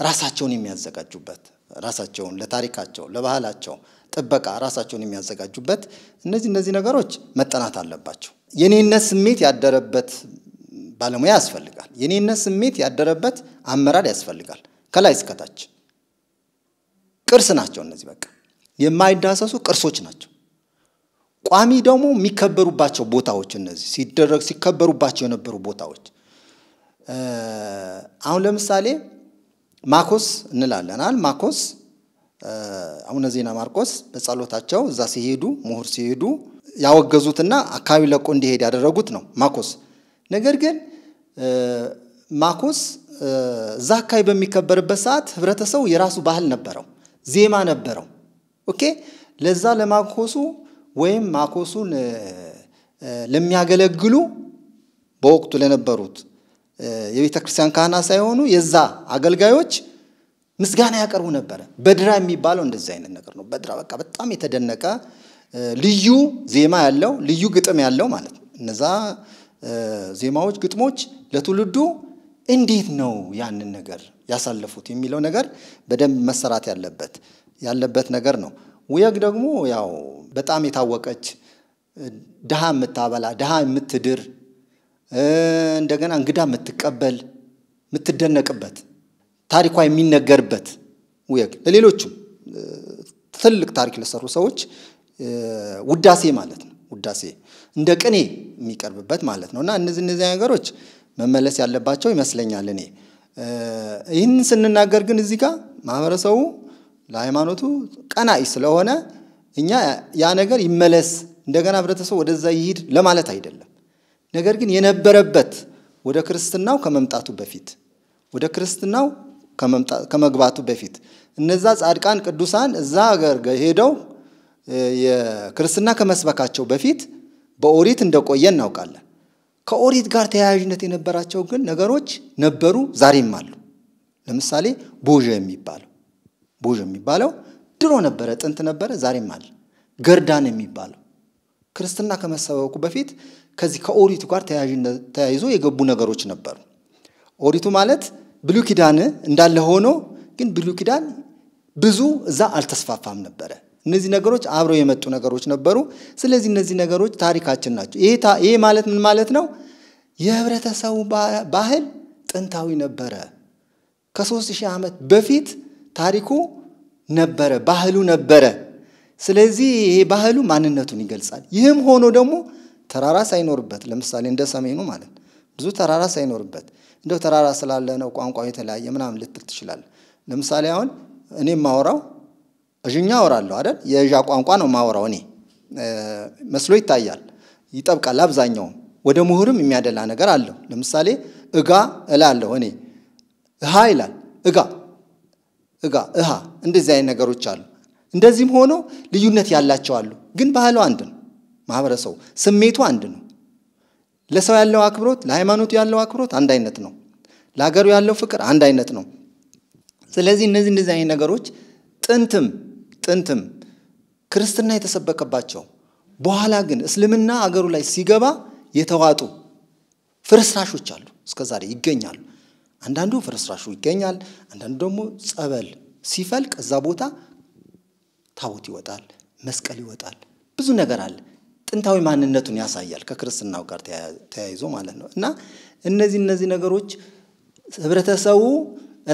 ራሳቸውን የሚያዘጋጁበት ራሳቸውን ለታሪካቸው ለባህላቸው ጥበቃ ራሳቸውን የሚያዘጋጁበት እነዚህ እነዚህ ነገሮች መጠናት አለባቸው። የኔነት ስሜት ያደረበት ባለሙያ ያስፈልጋል። የኔነት ስሜት ያደረበት አመራር ያስፈልጋል። ከላይ እስከታች ቅርስ ናቸው እነዚህ። በቃ የማይዳሰሱ ቅርሶች ናቸው። ቋሚ ደግሞ የሚከበሩባቸው ቦታዎች እነዚህ ሲደረግ ሲከበሩባቸው የነበሩ ቦታዎች አሁን ለምሳሌ ማኮስ እንላለናል። ማኮስ አቡነ ዜና ማርቆስ በጸሎታቸው እዛ ሲሄዱ ምሁር ሲሄዱ ያወገዙትና አካባቢ ለቆ እንዲሄድ ያደረጉት ነው ማኮስ። ነገር ግን ማኮስ እዛ አካባቢ በሚከበርበት ሰዓት ህብረተሰቡ የራሱ ባህል ነበረው፣ ዜማ ነበረው። ኦኬ ለዛ ለማኮሱ ወይም ማኮሱን ለሚያገለግሉ በወቅቱ ለነበሩት የቤተ ክርስቲያን ካህናት ሳይሆኑ የዛ አገልጋዮች ምስጋና ያቀርቡ ነበረ። በድራ የሚባለው እንደዚህ አይነት ነገር ነው። በድራ በቃ በጣም የተደነቀ ልዩ ዜማ ያለው ልዩ ግጥም ያለው ማለት ነው። እነዛ ዜማዎች፣ ግጥሞች ለትውልዱ እንዴት ነው ያንን ነገር ያሳለፉት የሚለው ነገር በደንብ መሰራት ያለበት ያለበት ነገር ነው። ውየግ ደግሞ ያው በጣም የታወቀች ድሃ የምታበላ ድሃ የምትድር እንደገና እንግዳ የምትቀበል የምትደነቅበት ታሪኳ የሚነገርበት ውየግ ለሌሎችም ትልቅ ታሪክ ለሰሩ ሰዎች ውዳሴ ማለት ነው። ውዳሴ እንደ ቅኔ የሚቀርብበት ማለት ነው እና እነዚህ እነዚህ ነገሮች መመለስ ያለባቸው ይመስለኛል እኔ። ይህን ስንናገር ግን እዚህ ጋር ማህበረሰቡ ለሃይማኖቱ ቀናኢ ስለሆነ እኛ ያ ነገር ይመለስ እንደገና ህብረተሰቡ ወደዛ ይሂድ ለማለት አይደለም። ነገር ግን የነበረበት ወደ ክርስትናው ከመምጣቱ በፊት ወደ ክርስትናው ከመግባቱ በፊት እነዛ ጻድቃን ቅዱሳን እዛ ሀገር ሄደው የክርስትና ከመስበካቸው በፊት በኦሪት እንደቆየ እናውቃለን። ከኦሪት ጋር ተያያዥነት የነበራቸው ግን ነገሮች ነበሩ፣ ዛሬም አሉ። ለምሳሌ ቦዣ የሚባለው ቦዣ የሚባለው ድሮ ነበረ፣ ጥንት ነበረ፣ ዛሬም አለ። ገርዳን የሚባለው ክርስትና ከመሰበኩ በፊት ከዚህ ከኦሪቱ ጋር ተያይዞ የገቡ ነገሮች ነበሩ። ኦሪቱ ማለት ብሉይ ኪዳን እንዳለ ሆኖ ግን ብሉይ ኪዳን ብዙ እዛ አልተስፋፋም ነበረ። እነዚህ ነገሮች አብረው የመጡ ነገሮች ነበሩ። ስለዚህ እነዚህ ነገሮች ታሪካችን ናቸው። ይሄ ማለት ምን ማለት ነው? የህብረተሰቡ ባህል ጥንታዊ ነበረ። ከሦስት ሺህ ዓመት በፊት ታሪኩ ነበረ፣ ባህሉ ነበረ። ስለዚህ ይሄ ባህሉ ማንነቱን ይገልጻል። ይህም ሆኖ ደግሞ ተራራ ሳይኖርበት ለምሳሌ እንደ ሰሜኑ ማለት ብዙ ተራራ ሳይኖርበት እንደው ተራራ ስላለ ነው ቋንቋ የተለያየ ምናምን ልትል ትችላለህ። ለምሳሌ አሁን እኔ የማወራው እዥኛ አወራለሁ አይደል? የእዣ ቋንቋ ነው ማወራው እኔ መስሎ ይታያል፣ ይጠብቃል። አብዛኛውም ወደ ምሁርም የሚያደላ ነገር አለው። ለምሳሌ እጋ እላለሁ እኔ እሃ ይላል እጋ እጋ እሃ እንደዚህ አይነት ነገሮች አሉ። እንደዚህም ሆኖ ልዩነት ያላቸው አሉ። ግን ባህሉ አንድ ነው። ማህበረሰቡ ስሜቱ አንድ ነው። ለሰው ያለው አክብሮት፣ ለሃይማኖቱ ያለው አክብሮት አንድ አይነት ነው። ለሀገሩ ያለው ፍቅር አንድ አይነት ነው። ስለዚህ እነዚህ እንደዚህ አይነት ነገሮች ጥንትም ጥንትም ክርስትና የተሰበከባቸው በኋላ ግን እስልምና አገሩ ላይ ሲገባ የተዋጡ ፍርስራሾች አሉ፣ እስከዛሬ ይገኛሉ። አንዳንዱ ፍርስራሹ ይገኛል፣ አንዳንዱ ደግሞ ጸበል ሲፈልቅ እዛ ቦታ ታቦት ይወጣል፣ መስቀል ይወጣል፣ ብዙ ነገር አለ። ጥንታዊ ማንነቱን ያሳያል ከክርስትናው ጋር ተያይዞ ማለት ነው። እና እነዚህ እነዚህ ነገሮች ህብረተሰቡ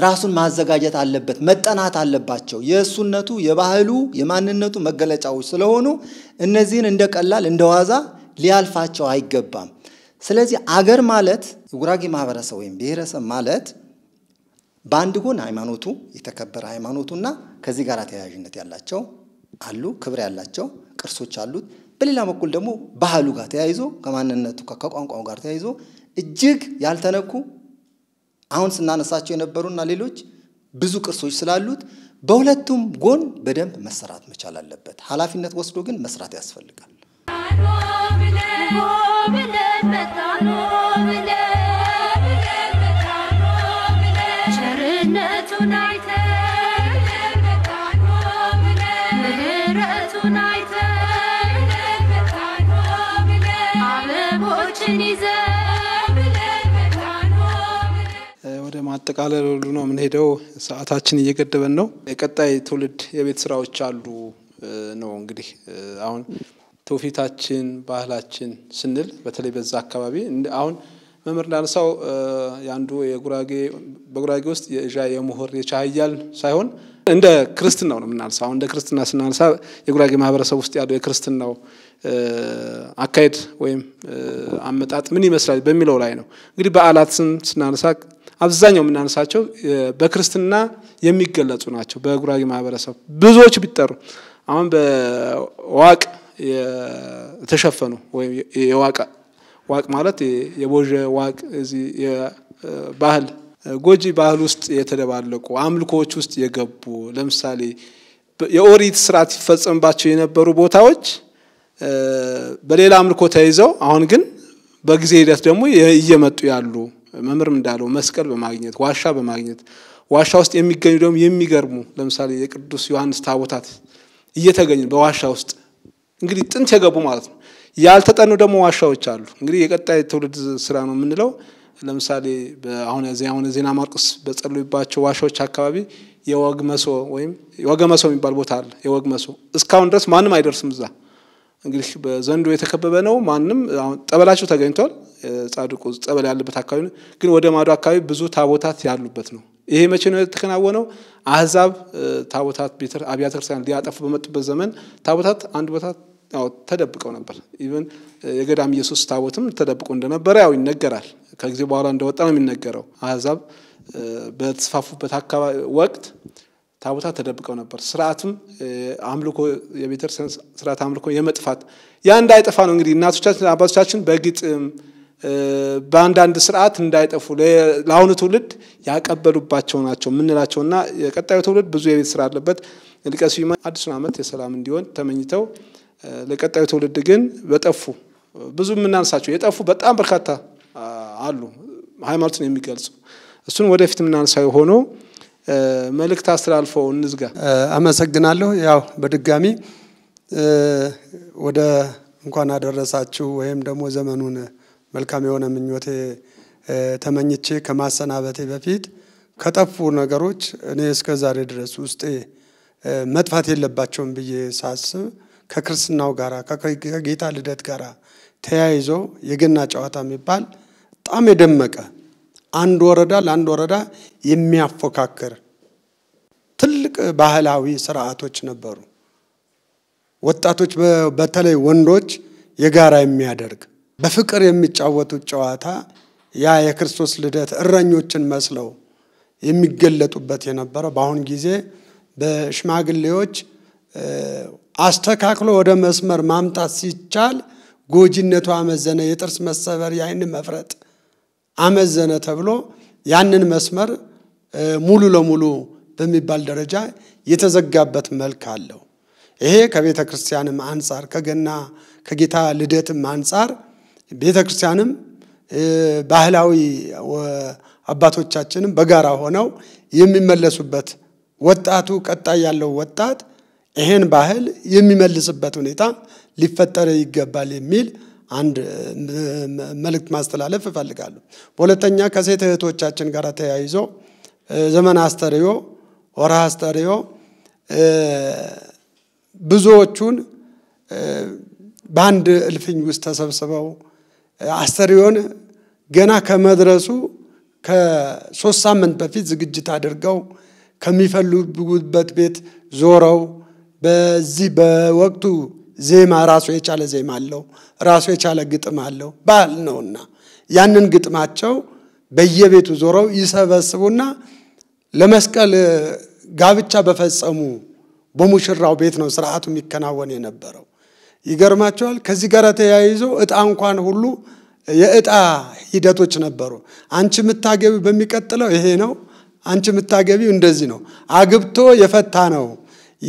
ራሱን ማዘጋጀት አለበት፣ መጠናት አለባቸው። የእሱነቱ የባህሉ የማንነቱ መገለጫዎች ስለሆኑ እነዚህን እንደ ቀላል እንደ ዋዛ ሊያልፋቸው አይገባም። ስለዚህ አገር ማለት ጉራጌ ማህበረሰብ ወይም ብሔረሰብ ማለት በአንድ ጎን ሃይማኖቱ የተከበረ ሃይማኖቱና ከዚህ ጋር ተያያዥነት ያላቸው አሉ፣ ክብር ያላቸው ቅርሶች አሉት። በሌላ በኩል ደግሞ ባህሉ ጋር ተያይዞ ከማንነቱ ከቋንቋው ጋር ተያይዞ እጅግ ያልተነኩ አሁን ስናነሳቸው የነበሩና ሌሎች ብዙ ቅርሶች ስላሉት በሁለቱም ጎን በደንብ መሰራት መቻል አለበት። ኃላፊነት ወስዶ ግን መስራት ያስፈልጋል። ቸርነቱን ማጠቃለል ነው የምንሄደው። ሰዓታችን እየገደበን ነው። የቀጣይ ትውልድ የቤት ስራዎች አሉ ነው እንግዲህ አሁን ትውፊታችን፣ ባህላችን ስንል በተለይ በዛ አካባቢ አሁን መምህር ላንሳው የአንዱ የጉራጌ በጉራጌ ውስጥ የእዣ የምሁር የቻህያል ሳይሆን እንደ ክርስትናው ነው የምናነሳው። እንደ ክርስትና ስናነሳ የጉራጌ ማህበረሰብ ውስጥ ያለው የክርስትናው አካሄድ ወይም አመጣጥ ምን ይመስላል በሚለው ላይ ነው። እንግዲህ በዓላትን ስናነሳ አብዛኛው የምናነሳቸው በክርስትና የሚገለጹ ናቸው። በጉራጌ ማህበረሰብ ብዙዎች ቢጠሩ አሁን በዋቅ የተሸፈኑ ወይም የዋቅ ዋቅ ማለት የቦዥ ዋቅ እዚህ የባህል ጎጂ ባህል ውስጥ የተደባለቁ አምልኮዎች ውስጥ የገቡ ለምሳሌ የኦሪት ስርዓት ሲፈጸምባቸው የነበሩ ቦታዎች በሌላ አምልኮ ተይዘው አሁን ግን በጊዜ ሂደት ደግሞ እየመጡ ያሉ መምህርም እንዳለው መስቀል በማግኘት ዋሻ በማግኘት ዋሻ ውስጥ የሚገኙ ደግሞ የሚገርሙ ለምሳሌ የቅዱስ ዮሐንስ ታቦታት እየተገኙ በዋሻ ውስጥ እንግዲህ ጥንት የገቡ ማለት ነው። ያልተጠኑ ደግሞ ዋሻዎች አሉ። እንግዲህ የቀጣይ ትውልድ ስራ ነው የምንለው። ለምሳሌ አሁን አሁን ዜና ማርቆስ በጸሎባቸው ዋሻዎች አካባቢ የወግ መሶ ወይም ወገ መሶ የሚባል ቦታ አለ። የወግ መሶ እስካሁን ድረስ ማንም አይደርስም እዛ እንግዲህ በዘንዶ የተከበበ ነው። ማንም ጠበላቸው ተገኝቷል። ጻድቁ ጸበል ያለበት አካባቢ ግን ወደ ማዶ አካባቢ ብዙ ታቦታት ያሉበት ነው። ይሄ መቼ ነው የተከናወነው? አህዛብ ታቦታት አብያተ ክርስቲያን ሊያጠፉ በመጡበት ዘመን ታቦታት አንድ ቦታ ተደብቀው ነበር። ኢቨን የገዳም ኢየሱስ ታቦትም ተደብቆ እንደነበረ ያው ይነገራል። ከጊዜ በኋላ እንደወጣ ነው የሚነገረው። አህዛብ በተስፋፉበት ወቅት ታቦታት ተደብቀው ነበር። ስርዓትም አምልኮ የቤተ ስርዓት አምልኮ የመጥፋት ያ እንዳይጠፋ ነው እንግዲህ እናቶቻችን አባቶቻችን በግጥም በአንዳንድ ስርዓት እንዳይጠፉ ለአሁኑ ትውልድ ያቀበሉባቸው ናቸው የምንላቸውና የቀጣዩ ትውልድ ብዙ የቤት ስራ አለበት። ሊቀ ስዩማን አዲሱን ዓመት የሰላም እንዲሆን ተመኝተው ለቀጣዩ ትውልድ ግን በጠፉ ብዙ የምናነሳቸው የጠፉ በጣም በርካታ አሉ ሃይማኖትን የሚገልጹ እሱን ወደፊት የምናነሳው ሆኖ መልእክት አስተላልፈው እንዝጋ። አመሰግናለሁ። ያው በድጋሚ ወደ እንኳን አደረሳችሁ ወይም ደግሞ ዘመኑን መልካም የሆነ ምኞቴ ተመኝቼ ከማሰናበቴ በፊት ከጠፉ ነገሮች እኔ እስከ ዛሬ ድረስ ውስጤ መጥፋት የለባቸውም ብዬ ሳስብ ከክርስትናው ጋራ ከጌታ ልደት ጋራ ተያይዞ የገና ጨዋታ የሚባል በጣም የደመቀ አንድ ወረዳ ለአንድ ወረዳ የሚያፎካክር ትልቅ ባህላዊ ስርዓቶች ነበሩ። ወጣቶች በተለይ ወንዶች የጋራ የሚያደርግ በፍቅር የሚጫወቱት ጨዋታ ያ የክርስቶስ ልደት እረኞችን መስለው የሚገለጡበት የነበረ በአሁን ጊዜ በሽማግሌዎች አስተካክሎ ወደ መስመር ማምጣት ሲቻል ጎጂነቱ አመዘነ። የጥርስ መሰበር፣ የአይን መፍረጥ አመዘነ ተብሎ ያንን መስመር ሙሉ ለሙሉ በሚባል ደረጃ የተዘጋበት መልክ አለው። ይሄ ከቤተ ክርስቲያንም አንጻር ከገና ከጌታ ልደትም አንጻር ቤተ ክርስቲያንም ባህላዊ አባቶቻችንም በጋራ ሆነው የሚመለሱበት ወጣቱ ቀጣይ ያለው ወጣት ይሄን ባህል የሚመልስበት ሁኔታ ሊፈጠር ይገባል የሚል አንድ መልእክት ማስተላለፍ እፈልጋለሁ። በሁለተኛ ከሴት እህቶቻችን ጋር ተያይዞ ዘመን አስተሪዮ ወርሃ አስተሪዮ ብዙዎቹን በአንድ እልፍኝ ውስጥ ተሰብስበው አስተሪዮን ገና ከመድረሱ ከሶስት ሳምንት በፊት ዝግጅት አድርገው ከሚፈልጉበት ቤት ዞረው በዚህ በወቅቱ ዜማ ራሱ የቻለ ዜማ አለው፣ ራሱ የቻለ ግጥም አለው። ባህል ነውና ያንን ግጥማቸው በየቤቱ ዞረው ይሰበስቡና ለመስቀል ጋብቻ በፈጸሙ በሙሽራው ቤት ነው ስርዓቱ የሚከናወን የነበረው። ይገርማቸዋል። ከዚህ ጋር ተያይዞ እጣ እንኳን ሁሉ የእጣ ሂደቶች ነበሩ። አንቺ የምታገቢው በሚቀጥለው ይሄ ነው፣ አንቺ የምታገቢው እንደዚህ ነው፣ አግብቶ የፈታ ነው፣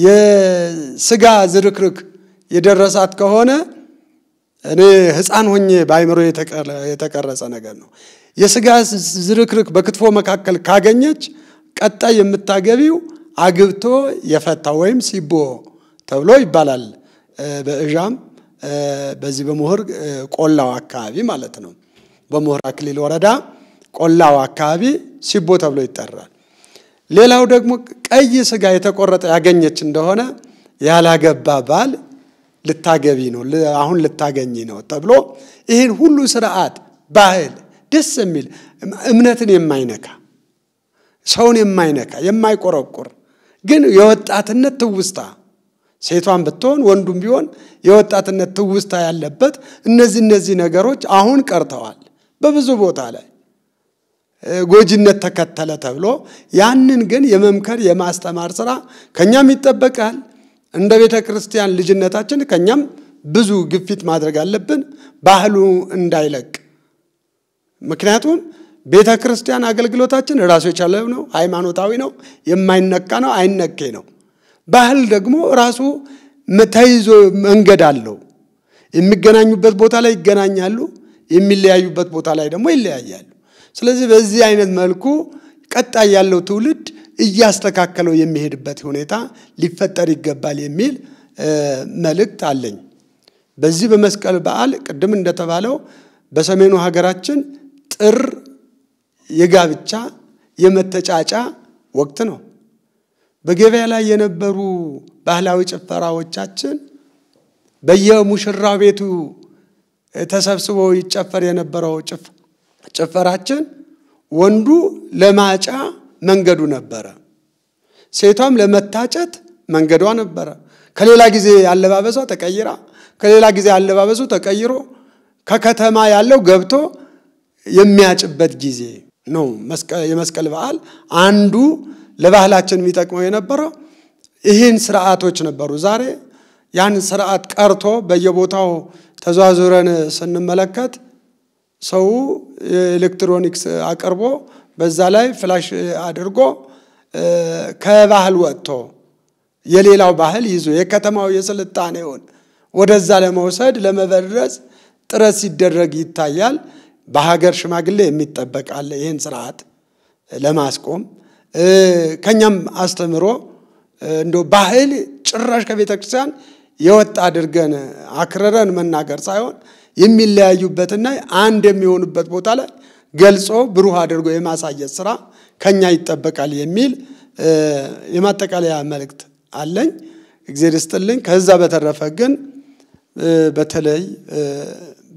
የስጋ ዝርክርክ የደረሳት ከሆነ እኔ ሕፃን ሆኜ በአይምሮ የተቀረጸ ነገር ነው። የስጋ ዝርክርክ በክትፎ መካከል ካገኘች ቀጣይ የምታገቢው አግብቶ የፈታ ወይም ሲቦ ተብሎ ይባላል። በእዣም በዚህ በምሁር ቆላው አካባቢ ማለት ነው። በምሁር አክሊል ወረዳ ቆላው አካባቢ ሲቦ ተብሎ ይጠራል። ሌላው ደግሞ ቀይ ስጋ የተቆረጠ ያገኘች እንደሆነ ያላገባ ባል ልታገቢ ነው፣ አሁን ልታገኝ ነው ተብሎ ይህን ሁሉ ስርዓት፣ ባህል ደስ የሚል እምነትን የማይነካ ሰውን የማይነካ የማይቆረቁር ግን የወጣትነት ትውስታ ሴቷን ብትሆን ወንዱም ቢሆን የወጣትነት ትውስታ ያለበት እነዚህ እነዚህ ነገሮች አሁን ቀርተዋል። በብዙ ቦታ ላይ ጎጂነት ተከተለ ተብሎ ያንን ግን የመምከር የማስተማር ስራ ከእኛም ይጠበቃል። እንደ ቤተ ክርስቲያን ልጅነታችን ከእኛም ብዙ ግፊት ማድረግ አለብን፣ ባህሉ እንዳይለቅ። ምክንያቱም ቤተ ክርስቲያን አገልግሎታችን ራሱ የቻለ ነው፣ ሃይማኖታዊ ነው፣ የማይነካ ነው፣ አይነኬ ነው። ባህል ደግሞ ራሱ ተይዞ መንገድ አለው። የሚገናኙበት ቦታ ላይ ይገናኛሉ፣ የሚለያዩበት ቦታ ላይ ደግሞ ይለያያሉ። ስለዚህ በዚህ አይነት መልኩ ቀጣይ ያለው ትውልድ እያስተካከለው የሚሄድበት ሁኔታ ሊፈጠር ይገባል የሚል መልእክት አለኝ። በዚህ በመስቀል በዓል ቅድም እንደተባለው በሰሜኑ ሀገራችን ጥር የጋብቻ የመተጫጫ ወቅት ነው። በገበያ ላይ የነበሩ ባህላዊ ጭፈራዎቻችን በየሙሽራ ቤቱ ተሰብስቦ ይጨፈር የነበረው ጭፈራችን ወንዱ ለማጫ መንገዱ ነበረ። ሴቷም ለመታጨት መንገዷ ነበረ። ከሌላ ጊዜ አለባበሷ ተቀይራ ከሌላ ጊዜ አለባበሱ ተቀይሮ ከከተማ ያለው ገብቶ የሚያጭበት ጊዜ ነው። የመስቀል በዓል አንዱ ለባህላችን የሚጠቅመው የነበረው ይህን ስርዓቶች ነበሩ። ዛሬ ያን ስርዓት ቀርቶ በየቦታው ተዟዙረን ስንመለከት ሰው የኤሌክትሮኒክስ አቅርቦ በዛ ላይ ፍላሽ አድርጎ ከባህል ወጥቶ የሌላው ባህል ይዞ የከተማው የስልጣኔውን ወደዛ ለመውሰድ ለመበረዝ ጥረት ሲደረግ ይታያል። በሀገር ሽማግሌ የሚጠበቅ አለ ይህን ስርዓት ለማስቆም ከኛም አስተምሮ እንደ ባህል ጭራሽ ከቤተ ክርስቲያን የወጣ አድርገን አክረረን መናገር ሳይሆን የሚለያዩበትና አንድ የሚሆኑበት ቦታ ላይ ገልጾ ብሩህ አድርጎ የማሳየት ስራ ከኛ ይጠበቃል የሚል የማጠቃለያ መልእክት አለኝ። እግዜር ይስጥልኝ። ከዛ በተረፈ ግን በተለይ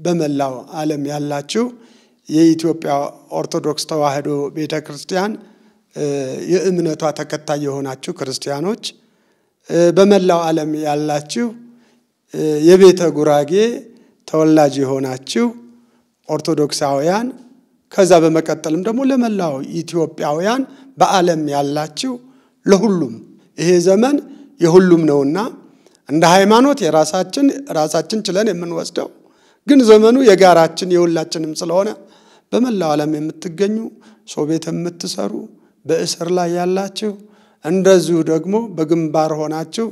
በመላው ዓለም ያላችሁ የኢትዮጵያ ኦርቶዶክስ ተዋሕዶ ቤተ ክርስቲያን የእምነቷ ተከታይ የሆናችሁ ክርስቲያኖች፣ በመላው ዓለም ያላችሁ የቤተ ጉራጌ ተወላጅ የሆናችሁ ኦርቶዶክሳውያን ከዛ በመቀጠልም ደግሞ ለመላው ኢትዮጵያውያን በዓለም ያላችሁ ለሁሉም ይሄ ዘመን የሁሉም ነውና እንደ ሃይማኖት የራሳችን ራሳችን ችለን የምንወስደው ግን ዘመኑ የጋራችን የሁላችንም ስለሆነ በመላው ዓለም የምትገኙ ሰው ቤት የምትሰሩ በእስር ላይ ያላችሁ እንደዚሁ ደግሞ በግንባር ሆናችሁ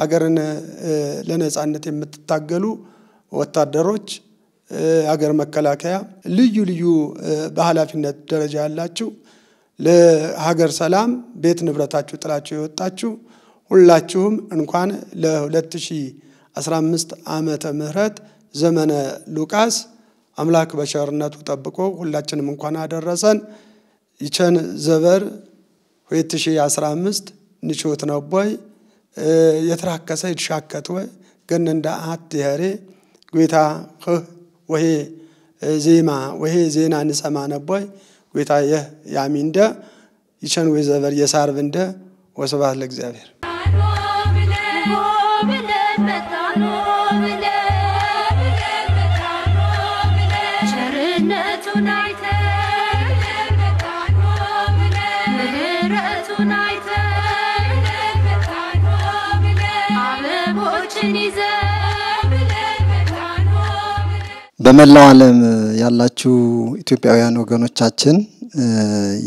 ሀገርን ለነፃነት የምትታገሉ ወታደሮች አገር መከላከያ ልዩ ልዩ በኃላፊነት ደረጃ ያላችሁ ለሀገር ሰላም ቤት ንብረታችሁ ጥላችሁ የወጣችሁ ሁላችሁም እንኳን ለ2015 ዓመተ ምህረት ዘመነ ሉቃስ አምላክ በቸርነቱ ጠብቆ ሁላችንም እንኳን አደረሰን። ይቸን ዘበር 2015 ንችት ነው ቦይ የተራከሰ ይድሻከት ወይ ገነንዳ አት የሬ ጌታ ህህ ወሄ ዜማ ወሄ ዜና ንሰማ ነቦይ ጎይታየ ያሚንደ ይቸን ወይ ዘበር የሳርብንደ ወስብሐት ለእግዚአብሔር። በመላው ዓለም ያላችሁ ኢትዮጵያውያን ወገኖቻችን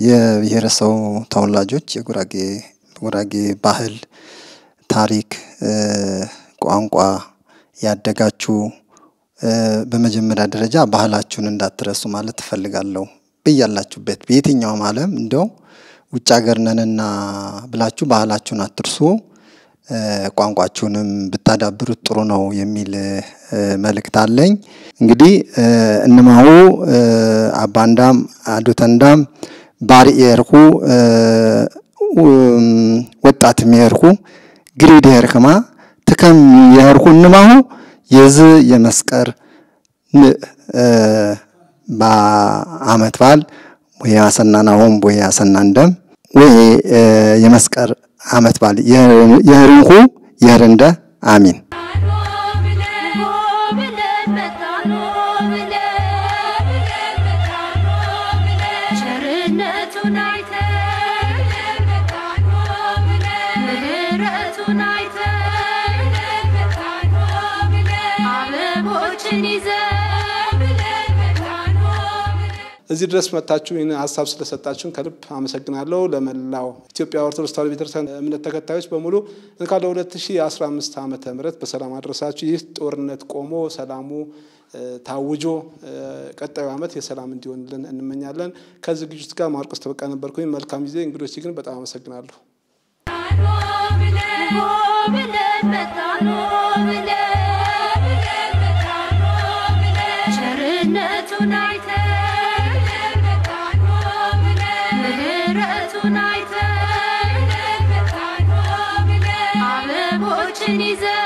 የብሔረሰቡ ተወላጆች የጉራጌ ጉራጌ ባህል፣ ታሪክ፣ ቋንቋ ያደጋችሁ በመጀመሪያ ደረጃ ባህላችሁን እንዳትረሱ ማለት ትፈልጋለሁ። በያላችሁበት በየትኛውም ዓለም እንደው ውጭ ሀገር ነንና ብላችሁ ባህላችሁን አትርሱ። ቋንቋችሁንም ብታዳብሩት ጥሩ ነው የሚል መልእክት አለኝ። እንግዲህ እንማሁ አባንዳም አዱተንዳም ባሪ የርኩ ወጣት የርኩ ግሪድ የርክማ ትከም የርኩ እንማሁ የዝ የመስቀር በአመት በዓል ወይ ያሰናናሆም ወይ አሰናንደም ወይ የመስቀር ዓመት በዓል የህርንኹ የህርንደ አሚን እዚህ ድረስ መታችሁ ይህን ሀሳብ ስለሰጣችሁን ከልብ አመሰግናለሁ። ለመላው ኢትዮጵያ ኦርቶዶክስ ተዋሕዶ ቤተክርስቲያን እምነት ተከታዮች በሙሉ እንኳን ለ2015 ዓመተ ምህረት በሰላም አድረሳችሁ። ይህ ጦርነት ቆሞ ሰላሙ ታውጆ ቀጣዩ ዓመት የሰላም እንዲሆንልን እንመኛለን። ከዝግጅት ጋር ማርቆስ ተበቃ ነበርኩኝ። መልካም ጊዜ። እንግዶች ግን በጣም አመሰግናለሁ። ቸርነቱን Elisa.